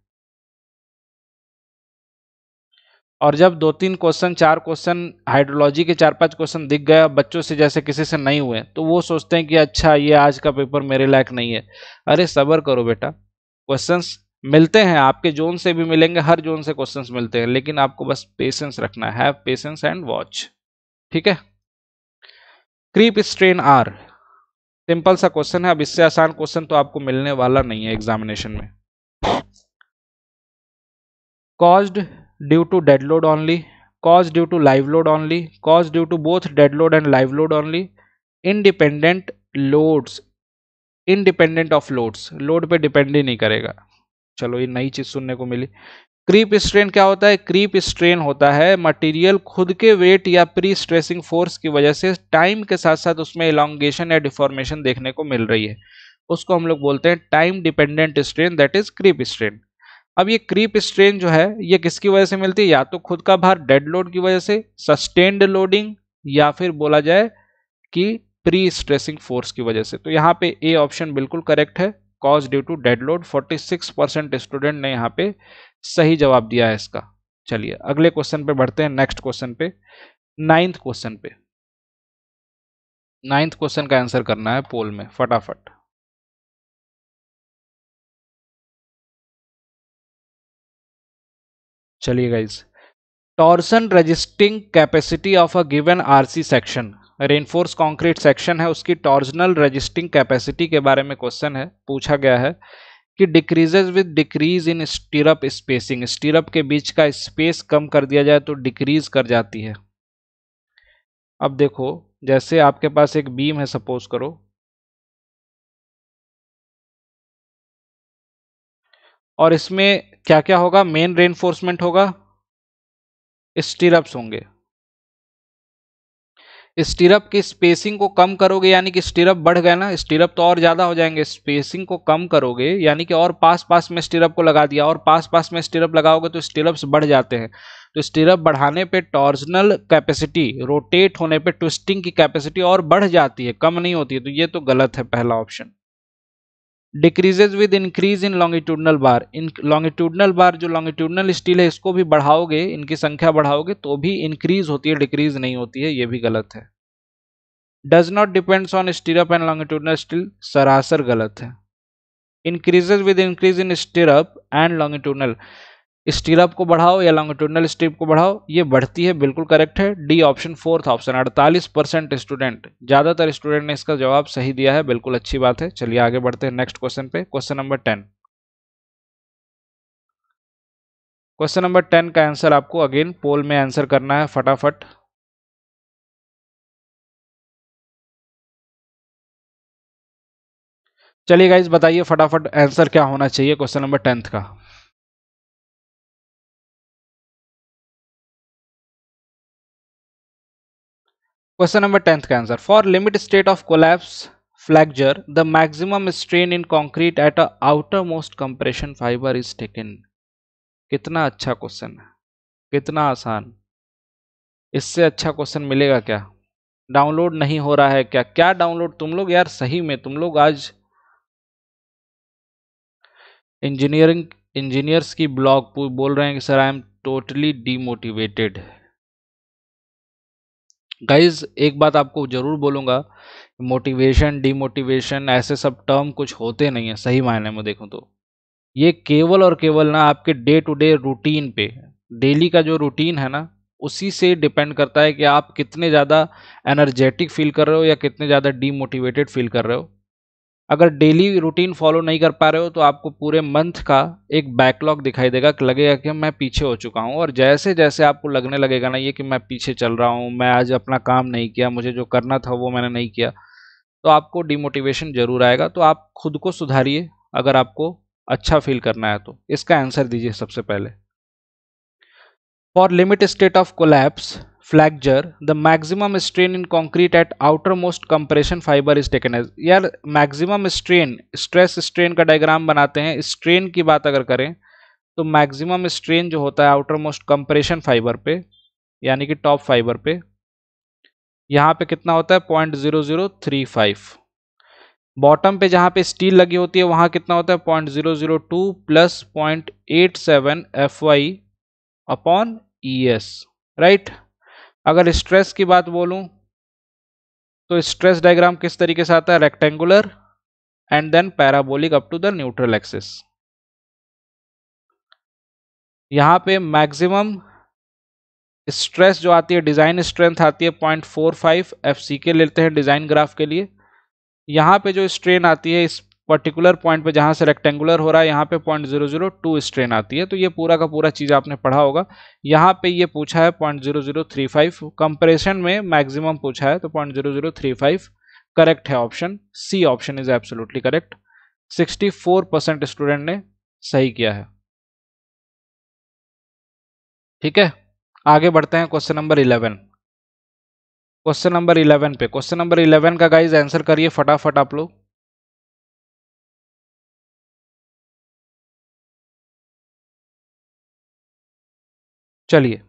और जब दो तीन क्वेश्चन चार क्वेश्चन हाइड्रोलॉजी के चार पांच क्वेश्चन दिख गए बच्चों से जैसे किसी से नहीं हुए तो वो सोचते हैं कि अच्छा ये आज का पेपर मेरे लायक नहीं है अरे सब्र करो बेटा क्वेश्चंस मिलते हैं आपके जोन से भी मिलेंगे हर जोन से क्वेश्चंस मिलते हैं लेकिन आपको बस पेशेंस रखना है पेशेंस एंड वॉच ठीक है क्रीप स्ट्रेन आर सिंपल सा क्वेश्चन है अब इससे आसान क्वेश्चन तो आपको मिलने वाला नहीं है एग्जामिनेशन में caused due to dead load only, cause due to live load only, cause due to both dead load and live load only, independent loads, independent of loads, load पे depend ही नहीं करेगा चलो ये नई चीज़ सुनने को मिली क्रीप स्ट्रेन क्या होता है क्रीप स्ट्रेन होता है मटेरियल खुद के वेट या प्री स्ट्रेसिंग फोर्स की वजह से टाइम के साथ साथ उसमें इलांगेशन या डिफॉर्मेशन देखने को मिल रही है उसको हम लोग बोलते हैं time dependent strain that is creep strain अब ये क्रीप स्ट्रेन जो है ये किसकी वजह से मिलती है या तो खुद का भार डेड लोड की वजह से सस्टेन्ड लोडिंग या फिर बोला जाए कि प्री स्ट्रेसिंग फोर्स की वजह से तो यहाँ पे ए ऑप्शन बिल्कुल करेक्ट है cause due to dead load six percent student ने यहाँ पे सही जवाब दिया है इसका चलिए अगले क्वेश्चन पे बढ़ते हैं नेक्स्ट क्वेश्चन पे नाइन्थ क्वेश्चन पे नाइन्थ क्वेश्चन का आंसर करना है पोल में फटाफट चलिए guys torsion resisting capacity of a given RC section reinforce concrete section है उसकी टॉर्जनल रजिस्टिंग कैपेसिटी के बारे में क्वेश्चन है पूछा गया है कि decreases with decrease in stirrup spacing stirrup के बीच का स्पेस कम कर दिया जाए तो डिक्रीज कर जाती है अब देखो जैसे आपके पास एक बीम है सपोज करो और इसमें क्या क्या होगा मेन रेनफोर्समेंट होगा स्टिरअप्स होंगे स्टिरअप की स्पेसिंग को कम करोगे यानी कि स्टिरअप बढ़ गए ना स्टिरअप तो और ज़्यादा हो जाएंगे स्पेसिंग को कम करोगे यानी कि और पास पास में स्टीरअप को लगा दिया और पास पास में स्टिरअप लगाओगे तो स्टिरअप्स बढ़ जाते हैं तो स्टिरअप बढ़ाने पे टॉर्जनल कैपेसिटी रोटेट होने पे ट्विस्टिंग की कैपेसिटी और बढ़ जाती है कम नहीं होती है तो ये तो गलत है पहला option decreases with increase in longitudinal bar in longitudinal bar जो लॉन्गिट्यूडनल स्टील है इसको भी बढ़ाओगे इनकी संख्या बढ़ाओगे तो भी इंक्रीज होती है डिक्रीज नहीं होती है ये भी गलत है does not depends on stirrup and longitudinal steel सरासर गलत है increases with increase in stirrup and longitudinal stirrup को बढ़ाओ या लॉन्गिट्यूडनल स्ट्रिप को बढ़ाओ ये बढ़ती है बिल्कुल करेक्ट है डी ऑप्शन फोर्थ ऑप्शन अड़तालीस परसेंट स्टूडेंट ज़्यादातर स्टूडेंट ने इसका जवाब सही दिया है बिल्कुल अच्छी बात है चलिए आगे बढ़ते हैं नेक्स्ट क्वेश्चन पे question number ten question number ten का आंसर आपको अगेन पोल में आंसर करना है फटाफट चलिए गाइज बताइए फटाफट आंसर क्या होना चाहिए क्वेश्चन नंबर टेंथ का क्वेश्चन नंबर टेंथ का answer for limit state of collapse flexure the maximum strain in concrete at a outermost compression fibre is taken कितना अच्छा क्वेश्चन है कितना आसान इससे अच्छा क्वेश्चन मिलेगा क्या डाउनलोड नहीं हो रहा है क्या क्या डाउनलोड तुम लोग यार सही में तुम लोग आज इंजीनियरिंग इंजीनियर्स की ब्लॉग बोल रहे हैं कि sir I am totally demotivated guys एक बात आपको ज़रूर बोलूँगा मोटिवेशन डीमोटिवेशन ऐसे सब टर्म कुछ होते नहीं हैं सही मायने में देखूँ तो ये केवल और केवल ना आपके डे टू डे रूटीन पे डेली का जो रूटीन है ना उसी से डिपेंड करता है कि आप कितने ज़्यादा एनर्जेटिक फील कर रहे हो या कितने ज़्यादा डीमोटिवेटेड फील कर रहे हो अगर डेली रूटीन फॉलो नहीं कर पा रहे हो तो आपको पूरे मंथ का एक बैकलॉग दिखाई देगा कि लगेगा कि मैं पीछे हो चुका हूँ और जैसे जैसे आपको लगने लगेगा ना ये कि मैं पीछे चल रहा हूँ मैं आज अपना काम नहीं किया मुझे जो करना था वो मैंने नहीं किया तो आपको डिमोटिवेशन जरूर आएगा तो आप खुद को सुधारिए अगर आपको अच्छा फील करना है तो इसका आंसर दीजिए सबसे पहले for limit state of collapse flexure the maximum strain in concrete at outermost compression fibre is taken as यार मैक्सिमम स्ट्रेन स्ट्रेस स्ट्रेन का डायग्राम बनाते हैं स्ट्रेन की बात अगर करें तो मैक्सिमम स्ट्रेन जो होता है आउटर मोस्ट कंप्रेशन फाइबर पे यानी कि टॉप फाइबर पे यहाँ पे कितना होता है point zero zero three five bottom पे जहाँ पे स्टील लगी होती है वहाँ कितना होता है point zero zero two plus point eight seven F Y upon E S right अगर स्ट्रेस की बात बोलूं तो स्ट्रेस डायग्राम किस तरीके से आता है rectangular and then parabolic up to the neutral axis यहां पे मैक्सिमम स्ट्रेस जो आती है डिज़ाइन स्ट्रेंथ आती है point four five F C के लेते हैं डिज़ाइन ग्राफ के लिए यहां पे जो स्ट्रेन आती है इस पर्टिकुलर पॉइंट पे जहाँ से रेक्टेंगुलर हो रहा है यहाँ पे point zero zero two strain आती है तो ये पूरा का पूरा चीज़ आपने पढ़ा होगा यहाँ पे ये पूछा है point zero zero three five compression में मैक्सिमम पूछा है तो point zero zero three five correct है option C option is absolutely correct sixty four percent student ने सही किया है ठीक है आगे बढ़ते हैं question number eleven question number eleven पे क्वेश्चन नंबर इलेवन का गाइज आंसर करिए फटाफट आप लोग चलिए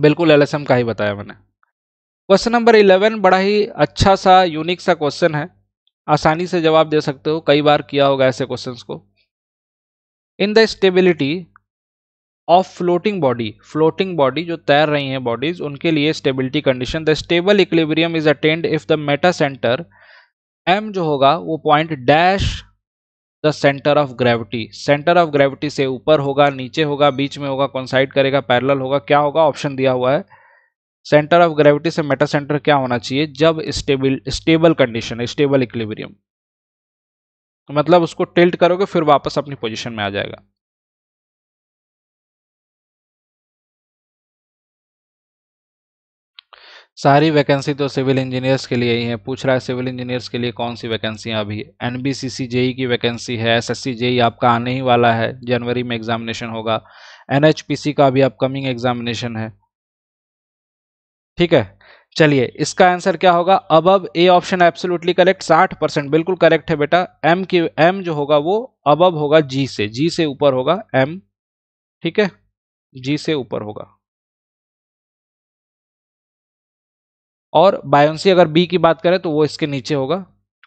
बिल्कुल एलएसएम का ही बताया मैंने क्वेश्चन नंबर इलेवन बड़ा ही अच्छा सा यूनिक सा क्वेश्चन है आसानी से जवाब दे सकते हो कई बार किया होगा ऐसे क्वेश्चंस को in the stability of floating body floating body जो तैर रही हैं बॉडीज उनके लिए stability condition the stable equilibrium is attained if the metacentre M जो होगा वो point dash the centre of gravity centre of gravity से ऊपर होगा नीचे होगा बीच में होगा कॉन्साइड करेगा पैरल होगा क्या होगा ऑप्शन दिया हुआ है सेंटर ऑफ ग्रेविटी से मेटा सेंटर क्या होना चाहिए जब स्टेबल स्टेबल कंडीशन है स्टेबल इक्लिबेरियम मतलब उसको टिल्ट करोगे फिर वापस अपनी पोजिशन में आ जाएगा सारी वैकेंसी तो सिविल इंजीनियर्स के लिए ही है पूछ रहा है सिविल इंजीनियर्स के लिए कौन सी वैकेंसियाँ अभी N B C C JE की वैकेंसी है एस एस सी जेई आपका आने ही वाला है जनवरी में एग्जामिनेशन होगा एन एच पी सी का अभी अपकमिंग एग्जामिनेशन है ठीक है चलिए इसका आंसर क्या होगा अब अब ए ऑप्शन एब्सोल्युटली करेक्ट साठ परसेंट बिल्कुल करेक्ट है बेटा एम की एम जो होगा वो अब होगा जी से जी से ऊपर होगा एम ठीक है जी से ऊपर होगा और बायोन्सी अगर बी की बात करें तो वो इसके नीचे होगा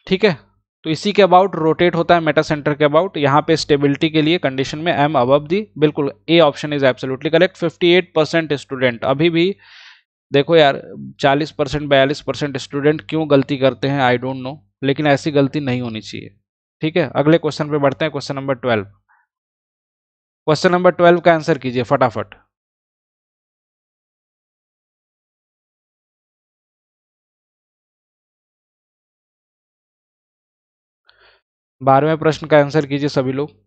ठीक है तो इसी के अबाउट रोटेट होता है मेटा सेंटर के अबाउट यहाँ पे स्टेबिलिटी के लिए कंडीशन में एम अब दी बिल्कुल A option is absolutely correct 58 percent student अभी भी देखो यार 40 परसेंट बयालीस परसेंट स्टूडेंट क्यों गलती करते हैं आई डोंट नो लेकिन ऐसी गलती नहीं होनी चाहिए ठीक है अगले क्वेश्चन पे बढ़ते हैं question number twelve question number twelve का आंसर कीजिए फटाफट बारहवें प्रश्न का आंसर कीजिए सभी लोग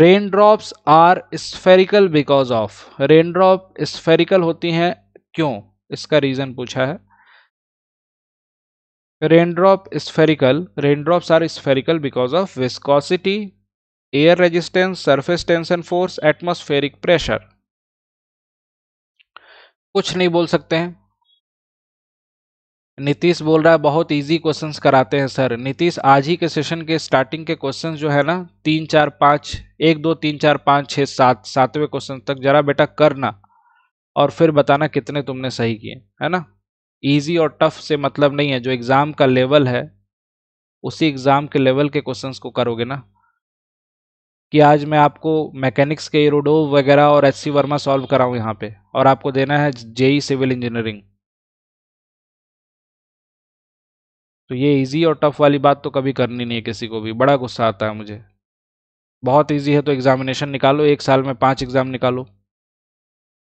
rain drops are spherical because of rain drop spherical होती हैं क्यों इसका रीजन पूछा है rain drop spherical rain drops are spherical because of viscosity air resistance surface tension force atmospheric pressure कुछ नहीं बोल सकते हैं नीतीश बोल रहा है बहुत इजी क्वेश्चंस कराते हैं सर नीतीश आज ही के सेशन के स्टार्टिंग के क्वेश्चंस जो है ना तीन चार पाँच एक दो तीन चार पाँच छः सात सातवें क्वेश्चन तक जरा बेटा करना और फिर बताना कितने तुमने सही किए है ना इजी और टफ से मतलब नहीं है जो एग्ज़ाम का लेवल है उसी एग्ज़ाम के लेवल के क्वेश्चन को करोगे ना कि आज मैं आपको मैकेनिक्स के इरोडो वगैरह और एच वर्मा सॉल्व कराऊँ यहाँ पे और आपको देना है जेई सिविल इंजीनियरिंग तो ये इजी और टफ वाली बात तो कभी करनी नहीं है किसी को भी बड़ा गुस्सा आता है मुझे बहुत इजी है तो एग्जामिनेशन निकालो एक साल में पांच एग्जाम निकालो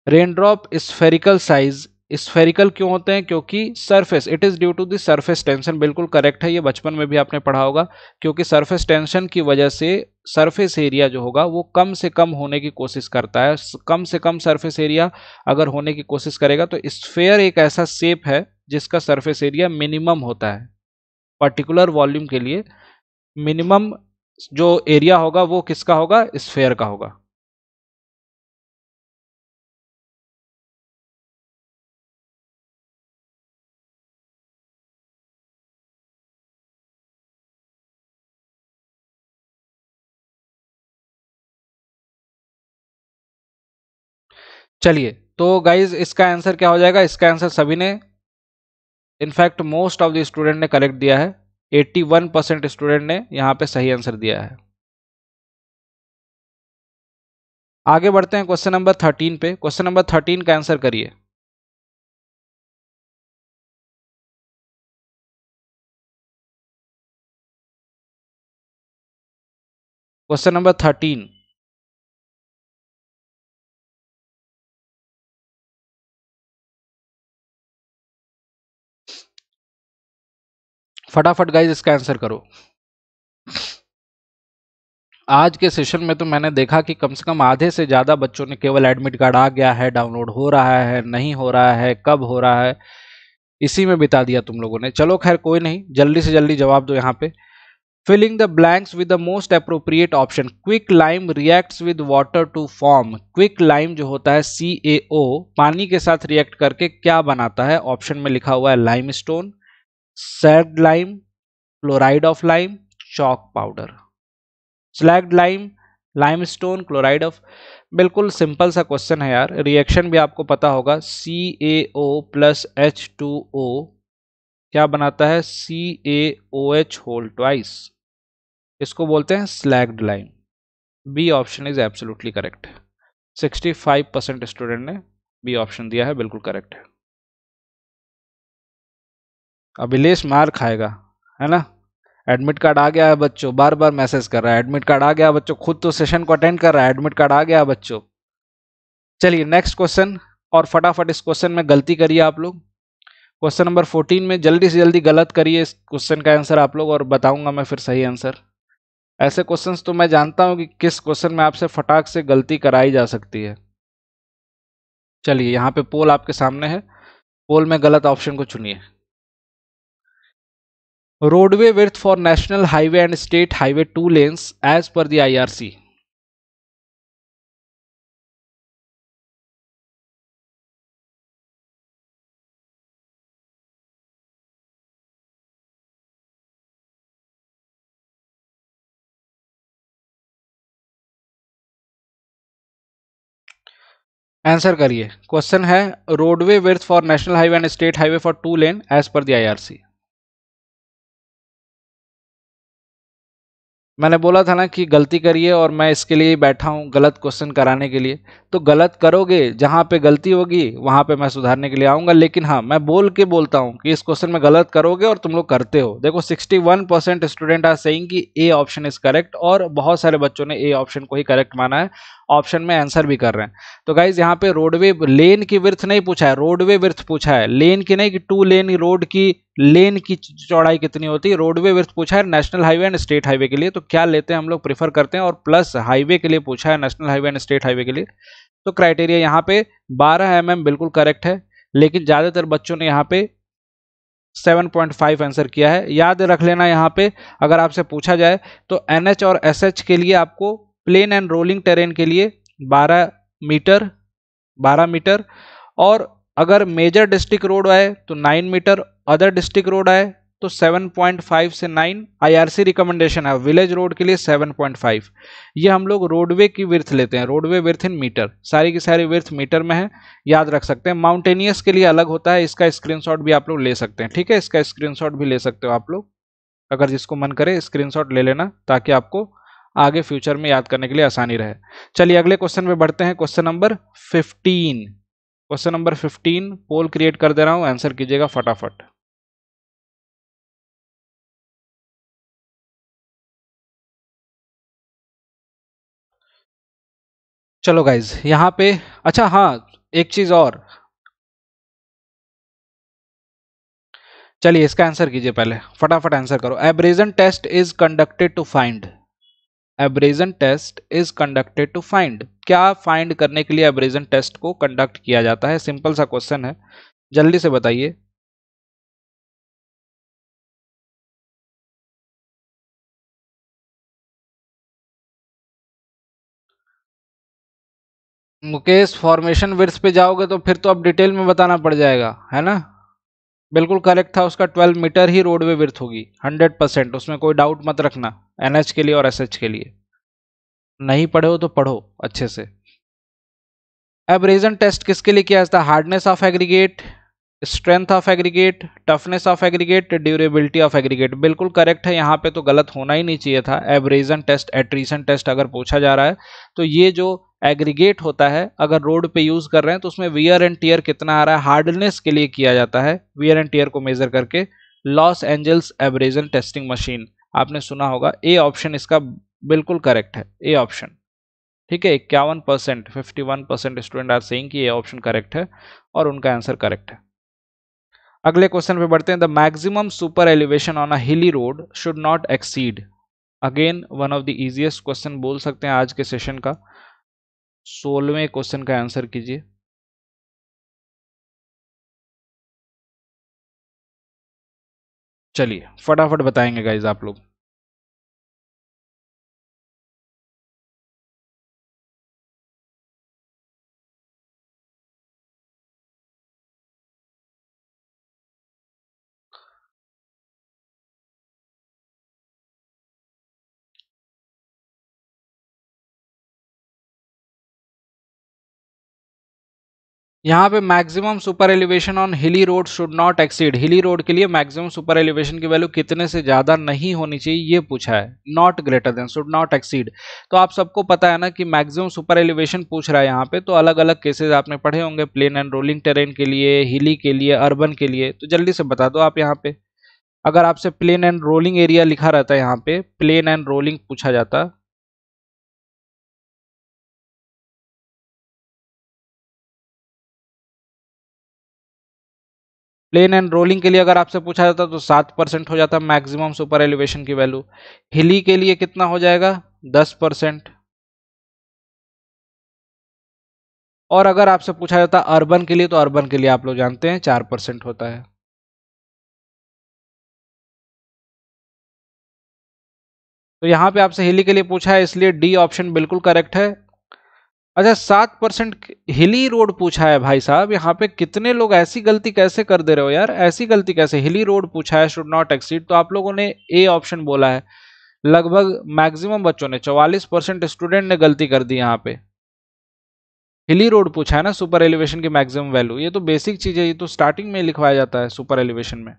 रेनड्रॉप स्फेरिकल साइज स्फेरिकल क्यों होते हैं क्योंकि surface it is due to the surface tension बिल्कुल करेक्ट है ये बचपन में भी आपने पढ़ा होगा क्योंकि सरफेस टेंशन की वजह से सरफेस एरिया जो होगा वो कम से कम होने की कोशिश करता है कम से कम सरफेस एरिया अगर होने की कोशिश करेगा तो स्फेयर एक ऐसा सेप है जिसका सरफेस एरिया मिनिमम होता है पर्टिकुलर वॉल्यूम के लिए मिनिमम जो एरिया होगा वो किसका होगा स्फेयर का होगा चलिए तो गाइज इसका आंसर क्या हो जाएगा इसका आंसर सभी ने in fact most of the student ने करेक्ट दिया है 81 परसेंट स्टूडेंट ने यहां पे सही आंसर दिया है आगे बढ़ते हैं क्वेश्चन नंबर 13 पे क्वेश्चन नंबर 13 का आंसर करिए क्वेश्चन नंबर थर्टीन फटाफट गाइज इसका आंसर करो आज के सेशन में तो मैंने देखा कि कम से कम आधे से ज़्यादा बच्चों ने केवल एडमिट कार्ड आ गया है डाउनलोड हो रहा है नहीं हो रहा है कब हो रहा है इसी में बिता दिया तुम लोगों ने चलो खैर कोई नहीं जल्दी से जल्दी जवाब दो यहाँ पे filling the blanks with the most appropriate option quick lime reacts with water to form quick lime जो होता है सी पानी के साथ रिएक्ट करके क्या बनाता है ऑप्शन में लिखा हुआ है lime stone slaked lime chloride of lime chalk powder slaked lime lime stone chloride of बिल्कुल सिंपल सा क्वेश्चन है यार रिएक्शन भी आपको पता होगा C A O plus H two O क्या बनाता है C A O H whole twice इसको बोलते हैं slaked lime B option is absolutely correct 65 percent student ने बी ऑप्शन दिया है बिल्कुल करेक्ट है अभिलेश मार खाएगा है ना एडमिट कार्ड आ गया है बच्चों बार बार मैसेज कर रहा है एडमिट कार्ड आ गया बच्चों खुद तो सेशन को अटेंड कर रहा है एडमिट कार्ड आ गया बच्चों चलिए नेक्स्ट क्वेश्चन और फटाफट इस क्वेश्चन में गलती करिए आप लोग क्वेश्चन नंबर फोर्टीन में जल्दी से जल्दी गलत करिए इस क्वेश्चन का आंसर आप लोग और बताऊंगा मैं फिर सही आंसर ऐसे क्वेश्चंस तो मैं जानता हूं कि किस क्वेश्चन में आपसे फटाक से गलती कराई जा सकती है चलिए यहाँ पे पोल आपके सामने है पोल में गलत ऑप्शन को चुनिए roadway width for national highway and state highway two lanes as per the IRC. Answer करिए क्वेश्चन है roadway width for national highway and state highway for two lane as per the IRC मैंने बोला था ना कि गलती करिए और मैं इसके लिए बैठा हूँ गलत क्वेश्चन कराने के लिए तो गलत करोगे जहाँ पे गलती होगी वहाँ पे मैं सुधारने के लिए आऊँगा लेकिन हाँ मैं बोल के बोलता हूँ कि इस क्वेश्चन में गलत करोगे और तुम लोग करते हो देखो 61 परसेंट स्टूडेंट आर सेइंग कि ए ऑप्शन इज़ करेक्ट और बहुत सारे बच्चों ने ए ऑप्शन को ही करेक्ट माना है ऑप्शन में आंसर भी कर रहे हैं तो गाइज यहाँ पे रोडवे लेन की विर्थ नहीं पूछा है रोडवे विर्थ पूछा है लेन की नहीं कि टू लेन रोड की लेन की चौड़ाई कितनी होती है रोडवे विर्थ पूछा है national highway and state highway के लिए तो क्या लेते हैं हम लोग प्रीफर करते हैं और प्लस हाईवे के लिए पूछा है national highway and state highway के लिए तो क्राइटेरिया यहाँ पे 12 एम mm बिल्कुल करेक्ट है लेकिन ज़्यादातर बच्चों ने यहाँ पे 7.5 आंसर किया है याद रख लेना यहाँ पे अगर आपसे पूछा जाए तो एन और एस के लिए आपको प्लेन एंड रोलिंग टेरेन के लिए बारह मीटर बारह मीटर और अगर मेजर डिस्ट्रिक्ट रोड आए तो nine metre other district road आए तो 7.5 से 9 आईआरसी रिकमेंडेशन है विलेज रोड के लिए 7.5 ये हम लोग रोडवे की विर्थ लेते हैं रोडवे विर्थ इन मीटर सारी की सारी विर्थ मीटर में है याद रख सकते हैं माउंटेनियस के लिए अलग होता है इसका स्क्रीनशॉट भी आप लोग ले सकते हैं ठीक है इसका स्क्रीनशॉट भी ले सकते हो आप लोग अगर जिसको मन करे स्क्रीनशॉट ले लेना ताकि आपको आगे फ्यूचर में याद करने के लिए आसानी रहे चलिए अगले क्वेश्चन में बढ़ते हैं question number fifteen question number fifteen poll create कर दे रहा हूँ आंसर कीजिएगा फटाफट चलो गाइज यहाँ पे अच्छा हाँ एक चीज और चलिए इसका आंसर कीजिए पहले फटाफट आंसर करो abrasion test is conducted to find abrasion test is conducted to find क्या फाइंड करने के लिए एब्रेजन टेस्ट को कंडक्ट किया जाता है सिंपल सा क्वेश्चन है जल्दी से बताइए मुकेश फॉर्मेशन वर्ड्स पे जाओगे तो फिर तो अब डिटेल में बताना पड़ जाएगा है ना बिल्कुल करेक्ट था उसका 12 मीटर ही रोडवे वर्थ होगी 100 परसेंट उसमें कोई डाउट मत रखना एनएच के लिए और एस के लिए नहीं पढ़े हो तो पढ़ो अच्छे से एबरेजन टेस्ट किसके लिए किया जाता है hardness of aggregate strength of aggregate toughness of aggregate durability of aggregate बिल्कुल करेक्ट है यहाँ पे तो गलत होना ही नहीं चाहिए था एब्रेजन टेस्ट एट्रीजन टेस्ट अगर पूछा जा रहा है तो ये जो एग्रीगेट होता है अगर रोड पे यूज़ कर रहे हैं तो उसमें वियर एंड टीयर कितना आ रहा है हार्डनेस के लिए किया जाता है वियर एंड टीयर को मेज़र करके Los Angeles abrasion testing machine आपने सुना होगा ए ऑप्शन इसका बिल्कुल करेक्ट है ए ऑप्शन ठीक है इक्यावन परसेंट fifty one percent student are saying कि ये ऑप्शन करेक्ट है और उनका आंसर करेक्ट है अगले क्वेश्चन पे बढ़ते हैं the maximum super elevation on a hilly road should not exceed again one of the easiest question बोल सकते हैं आज के सेशन का सोलहवें क्वेश्चन का आंसर कीजिए चलिए फटाफट बताएंगे गाइज आप लोग यहाँ पे maximum super elevation on hilly road should not exceed hilly road के लिए मैक्सिमम सुपर एलिवेशन की वैल्यू कितने से ज़्यादा नहीं होनी चाहिए ये पूछा है not greater than should not exceed तो आप सबको पता है ना कि मैक्सिमम सुपर एलिवेशन पूछ रहा है यहाँ पे तो अलग अलग केसेज आपने पढ़े होंगे प्लेन एंड रोलिंग टेरेन के लिए हिली के लिए अर्बन के लिए तो जल्दी से बता दो आप यहाँ पे अगर आपसे प्लेन एंड रोलिंग एरिया लिखा रहता है यहाँ पे प्लेन एंड रोलिंग पूछा जाता प्लेन एंड रोलिंग के लिए अगर आपसे पूछा जाता तो सात परसेंट हो जाता मैक्सिमम सुपर एलिवेशन की वैल्यू हिली के लिए कितना हो जाएगा दस परसेंट और अगर आपसे पूछा जाता अर्बन के लिए तो अर्बन के लिए आप लोग जानते हैं चार परसेंट होता है तो यहां पे आपसे हिली के लिए पूछा है इसलिए डी ऑप्शन बिल्कुल करेक्ट है अच्छा सात परसेंट हिली रोड पूछा है भाई साहब यहाँ पे कितने लोग ऐसी गलती कैसे कर दे रहे हो यार ऐसी गलती कैसे हिली रोड पूछा है शुड नॉट एक्सीड तो आप लोगों ने ए ऑप्शन बोला है लगभग मैक्सिमम बच्चों ने चौवालीस परसेंट स्टूडेंट ने गलती कर दी यहाँ पे हिली रोड पूछा है ना सुपर एलिवेशन की मैक्सिमम वैल्यू ये तो बेसिक चीज है ये तो स्टार्टिंग में लिखवाया जाता है सुपर एलिवेशन में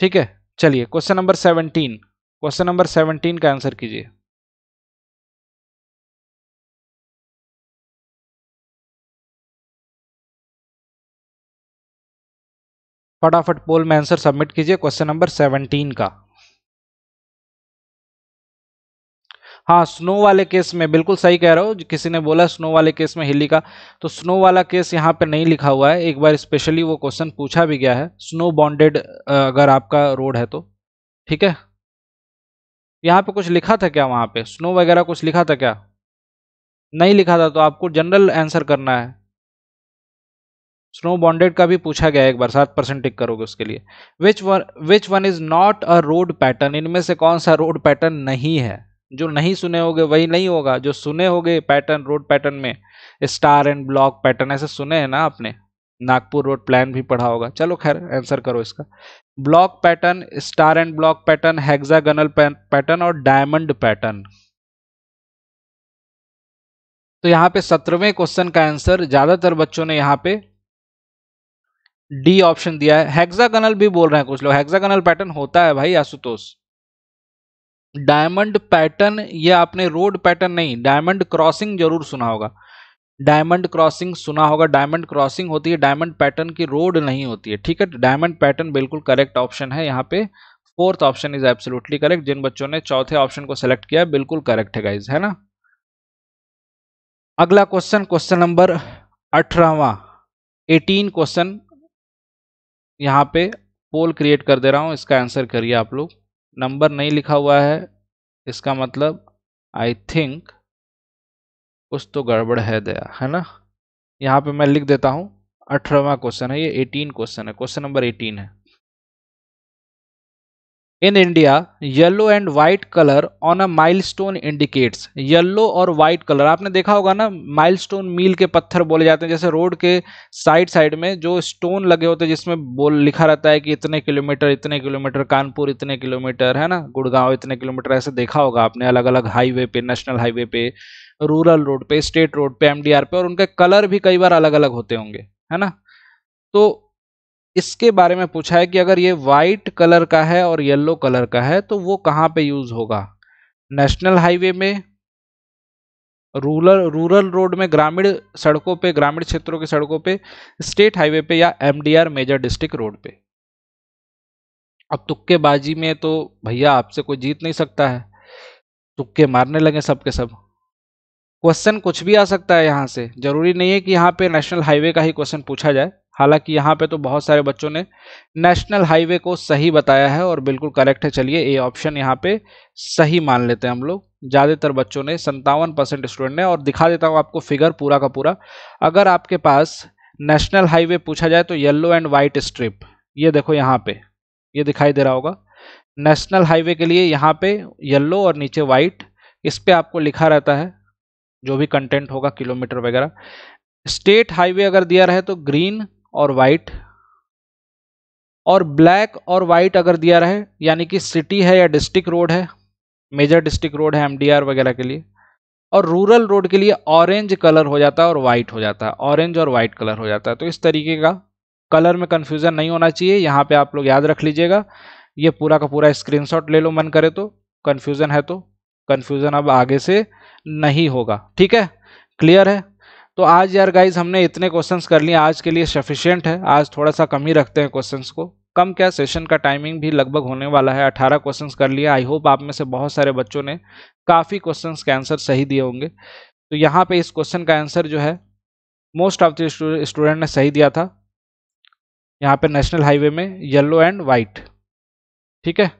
ठीक है चलिए question number seventeen question number seventeen का आंसर कीजिए फटाफट पोल में आंसर सबमिट कीजिए क्वेश्चन नंबर सेवनटीन का हाँ स्नो वाले केस में बिल्कुल सही कह रहा हो किसी ने बोला स्नो वाले केस में हिली का तो स्नो वाला केस यहाँ पे नहीं लिखा हुआ है एक बार स्पेशली वो क्वेश्चन पूछा भी गया है स्नो बॉन्डेड अगर आपका रोड है तो ठीक है यहाँ पे कुछ लिखा था क्या वहाँ पे स्नो वगैरह कुछ लिखा था क्या नहीं लिखा था तो आपको जनरल आंसर करना है स्नो बॉन्डेड का भी पूछा गया एक बार सात परसेंट टिक करोगे उसके लिए which one which one is not a road pattern इनमें से कौन सा रोड पैटर्न नहीं है जो नहीं सुने होगे वही नहीं होगा जो सुने होगे पैटर्न रोड पैटर्न में स्टार एंड ब्लॉक पैटर्न ऐसे सुने हैं ना आपने नागपुर रोड प्लान भी पढ़ा होगा चलो खैर आंसर करो इसका block pattern star and block pattern hexagonal pattern और डायमंड पैटर्न तो यहाँ पे सत्रहवें क्वेश्चन का आंसर ज्यादातर बच्चों ने यहाँ पे डी ऑप्शन दिया है हेक्सागनल भी बोल रहे हैं कुछ लोग हेक्सागनल पैटर्न होता है भाई आशुतोष डायमंड पैटर्न या आपने रोड पैटर्न नहीं डायमंड क्रॉसिंग जरूर सुना होगा डायमंड क्रॉसिंग सुना होगा डायमंड क्रॉसिंग होती है डायमंड पैटर्न की रोड नहीं होती है ठीक है डायमंड पैटर्न बिल्कुल करेक्ट ऑप्शन है यहाँ पे fourth option is absolutely correct जिन बच्चों ने चौथे ऑप्शन को सेलेक्ट किया बिल्कुल करेक्ट है गाइज है ना अगला क्वेश्चन क्वेश्चन नंबर अठारहवा एटीन क्वेश्चन यहाँ पे पोल क्रिएट कर दे रहा हूँ इसका आंसर करिए आप लोग नंबर नहीं लिखा हुआ है इसका मतलब आई थिंक कुछ तो गड़बड़ है दया है ना यहाँ पे मैं लिख देता हूँ अठारहवा क्वेश्चन है ये एटीन क्वेश्चन है क्वेश्चन नंबर एटीन है in India yellow and white colour on milestone indicates yellow और वाइट कलर आपने देखा होगा ना माइलस्टोन मील के पत्थर बोले जाते हैं जैसे रोड के साइड साइड में जो स्टोन लगे होते हैं जिसमें बोल लिखा रहता है कि इतने किलोमीटर इतने किलोमीटर कानपुर इतने किलोमीटर है ना गुड़गांव इतने किलोमीटर ऐसे देखा होगा आपने अलग अलग हाईवे पे नेशनल हाईवे पे रूरल रोड पे स्टेट रोड पे एमडीआर पे और उनके कलर भी कई बार अलग अलग होते होंगे है ना तो इसके बारे में पूछा है कि अगर ये वाइट कलर का है और येलो कलर का है तो वो कहाँ पे यूज होगा नेशनल हाईवे में रूरल रूरल रोड में ग्रामीण सड़कों पे ग्रामीण क्षेत्रों की सड़कों पे स्टेट हाईवे पे या एमडीआर मेजर डिस्ट्रिक्ट रोड पे अब तुक्केबाजी में तो भैया आपसे कोई जीत नहीं सकता है तुक्के मारने लगे सबके सब क्वेश्चन कुछ भी आ सकता है यहाँ से जरूरी नहीं है कि यहाँ पे नेशनल हाईवे का ही क्वेश्चन पूछा जाए हालांकि यहाँ पे तो बहुत सारे बच्चों ने नेशनल हाईवे को सही बताया है और बिल्कुल करेक्ट है चलिए ए ऑप्शन यहाँ पे सही मान लेते हैं हम लोग ज़्यादातर बच्चों ने संतावन परसेंट स्टूडेंट ने और दिखा देता हूँ आपको फिगर पूरा का पूरा अगर आपके पास नेशनल हाईवे पूछा जाए तो येल्लो एंड वाइट स्ट्रिप ये देखो यहाँ पे ये दिखाई दे रहा होगा नेशनल हाईवे के लिए यहाँ पे येल्लो और नीचे वाइट इस पर आपको लिखा रहता है जो भी कंटेंट होगा किलोमीटर वगैरह स्टेट हाईवे अगर दिया रहे तो ग्रीन और वाइट और ब्लैक और वाइट अगर दिया रहे यानी कि सिटी है या डिस्ट्रिक्ट रोड है मेजर डिस्ट्रिक्ट रोड है एमडीआर वगैरह के लिए और रूरल रोड के लिए ऑरेंज कलर हो जाता है और वाइट हो जाता है ऑरेंज और वाइट कलर हो जाता है तो इस तरीके का कलर में कन्फ्यूज़न नहीं होना चाहिए यहाँ पर आप लोग याद रख लीजिएगा ये पूरा का पूरा स्क्रीन ले लो मन करे तो कन्फ्यूज़न है तो कन्फ्यूज़न अब आगे से नहीं होगा ठीक है क्लियर है तो आज यार गाइज हमने इतने क्वेश्चंस कर लिए आज के लिए सफिशियंट है आज थोड़ा सा कम ही रखते हैं क्वेश्चंस को कम क्या सेशन का टाइमिंग भी लगभग होने वाला है 18 क्वेश्चंस कर लिए आई होप आप में से बहुत सारे बच्चों ने काफ़ी क्वेश्चंस के आंसर सही दिए होंगे तो यहाँ पे इस क्वेश्चन का आंसर जो है मोस्ट ऑफ द स्टूडेंट ने सही दिया था यहाँ पे नेशनल हाईवे में येलो एंड वाइट ठीक है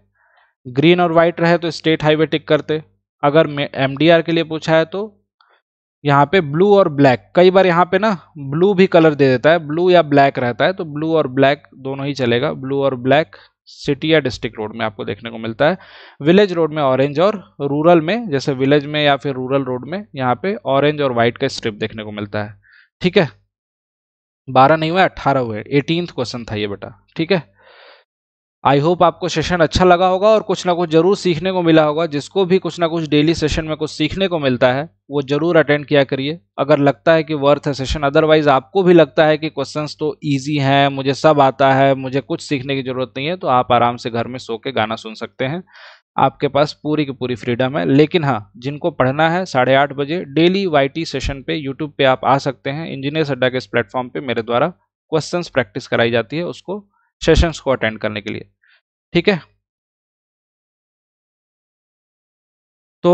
ग्रीन और वाइट रहे तो स्टेट हाईवे टिक करते अगर एम के लिए पूछा है तो यहाँ पे ब्लू और ब्लैक कई बार यहाँ पे ना ब्लू भी कलर दे देता है ब्लू या ब्लैक रहता है तो ब्लू और ब्लैक दोनों ही चलेगा ब्लू और ब्लैक सिटी या डिस्ट्रिक्ट रोड में आपको देखने को मिलता है विलेज रोड में ऑरेंज और रूरल में जैसे विलेज में या फिर रूरल रोड में यहाँ पे ऑरेंज और व्हाइट का स्ट्रिप देखने को मिलता है ठीक है बारह नहीं हुआ अट्ठारह हुए एटीन क्वेश्चन था ये बेटा ठीक है आई होप आपको सेशन अच्छा लगा होगा और कुछ ना कुछ जरूर सीखने को मिला होगा जिसको भी कुछ ना कुछ डेली सेशन में कुछ सीखने को मिलता है वो जरूर अटेंड किया करिए अगर लगता है कि वर्थ है सेशन अदरवाइज आपको भी लगता है कि क्वेश्चंस तो इजी हैं मुझे सब आता है मुझे कुछ सीखने की जरूरत नहीं है तो आप आराम से घर में सो के गाना सुन सकते हैं आपके पास पूरी की पूरी फ्रीडम है लेकिन हाँ जिनको पढ़ना है साढ़े आठ बजे डेली टी सेशन पे यूट्यूब पे आप आ सकते हैं इंजीनियर्स अड्डा के इस प्लेटफॉर्म पे मेरे द्वारा क्वेश्चंस प्रैक्टिस कराई जाती है उसको सेशंस को अटेंड करने के लिए ठीक है तो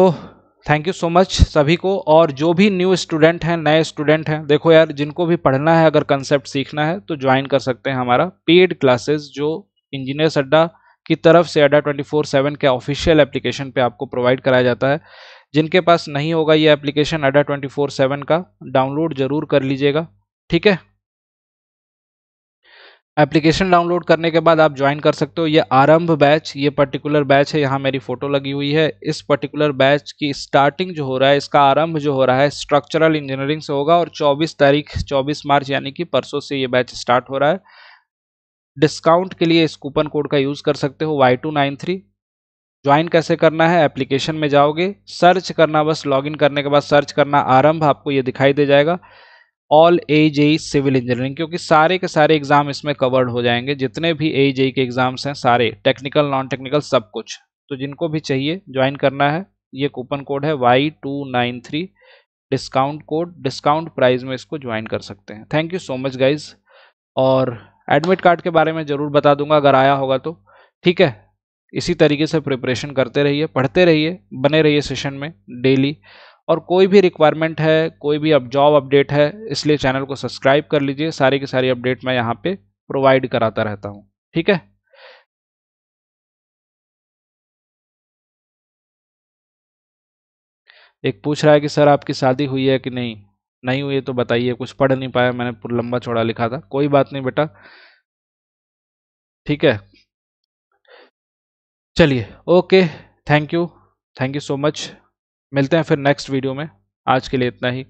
थैंक यू सो मच सभी को और जो भी न्यू स्टूडेंट हैं नए स्टूडेंट हैं देखो यार जिनको भी पढ़ना है अगर कंसेप्ट सीखना है तो ज्वाइन कर सकते हैं हमारा पेड क्लासेस जो इंजीनियर्स अड्डा की तरफ से अड्डा 24/7 के ऑफिशियल एप्लीकेशन पे आपको प्रोवाइड कराया जाता है जिनके पास नहीं होगा ये एप्लीकेशन अड्डा फोर सेवन का डाउनलोड जरूर कर लीजिएगा ठीक है एप्लीकेशन डाउनलोड करने के बाद आप ज्वाइन कर सकते हो ये आरंभ बैच ये पर्टिकुलर बैच है यहाँ मेरी फ़ोटो लगी हुई है इस पर्टिकुलर बैच की स्टार्टिंग जो हो रहा है इसका आरंभ जो हो रहा है स्ट्रक्चरल इंजीनियरिंग से होगा और 24 तारीख 24 मार्च यानी कि परसों से ये बैच स्टार्ट हो रहा है डिस्काउंट के लिए इस कूपन कोड का यूज़ कर सकते हो Y two nine three join कैसे करना है एप्लीकेशन में जाओगे सर्च करना बस इन करने के बाद सर्च करना आरंभ आपको ये दिखाई दे जाएगा all A JE civil engineering क्योंकि सारे के सारे एग्जाम इसमें कवर्ड हो जाएंगे जितने भी ए जेई के एग्जाम्स हैं सारे टेक्निकल नॉन टेक्निकल सब कुछ तो जिनको भी चाहिए ज्वाइन करना है ये कूपन कोड है Y two nine three discount code discount price में इसको ज्वाइन कर सकते हैं thank you so much guys और एडमिट कार्ड के बारे में ज़रूर बता दूंगा अगर आया होगा तो ठीक है इसी तरीके से प्रिपरेशन करते रहिए पढ़ते रहिए बने रहिए सेशन में डेली और कोई भी रिक्वायरमेंट है कोई भी अब जॉब अपडेट है इसलिए चैनल को सब्सक्राइब कर लीजिए सारी की सारी अपडेट मैं यहाँ पे प्रोवाइड कराता रहता हूँ ठीक है एक पूछ रहा है कि सर आपकी शादी हुई है कि नहीं नहीं हुई है तो बताइए कुछ पढ़ नहीं पाया मैंने लंबा चौड़ा लिखा था कोई बात नहीं बेटा ठीक है चलिए okay thank you thank you so much मिलते हैं फिर नेक्स्ट वीडियो में आज के लिए इतना ही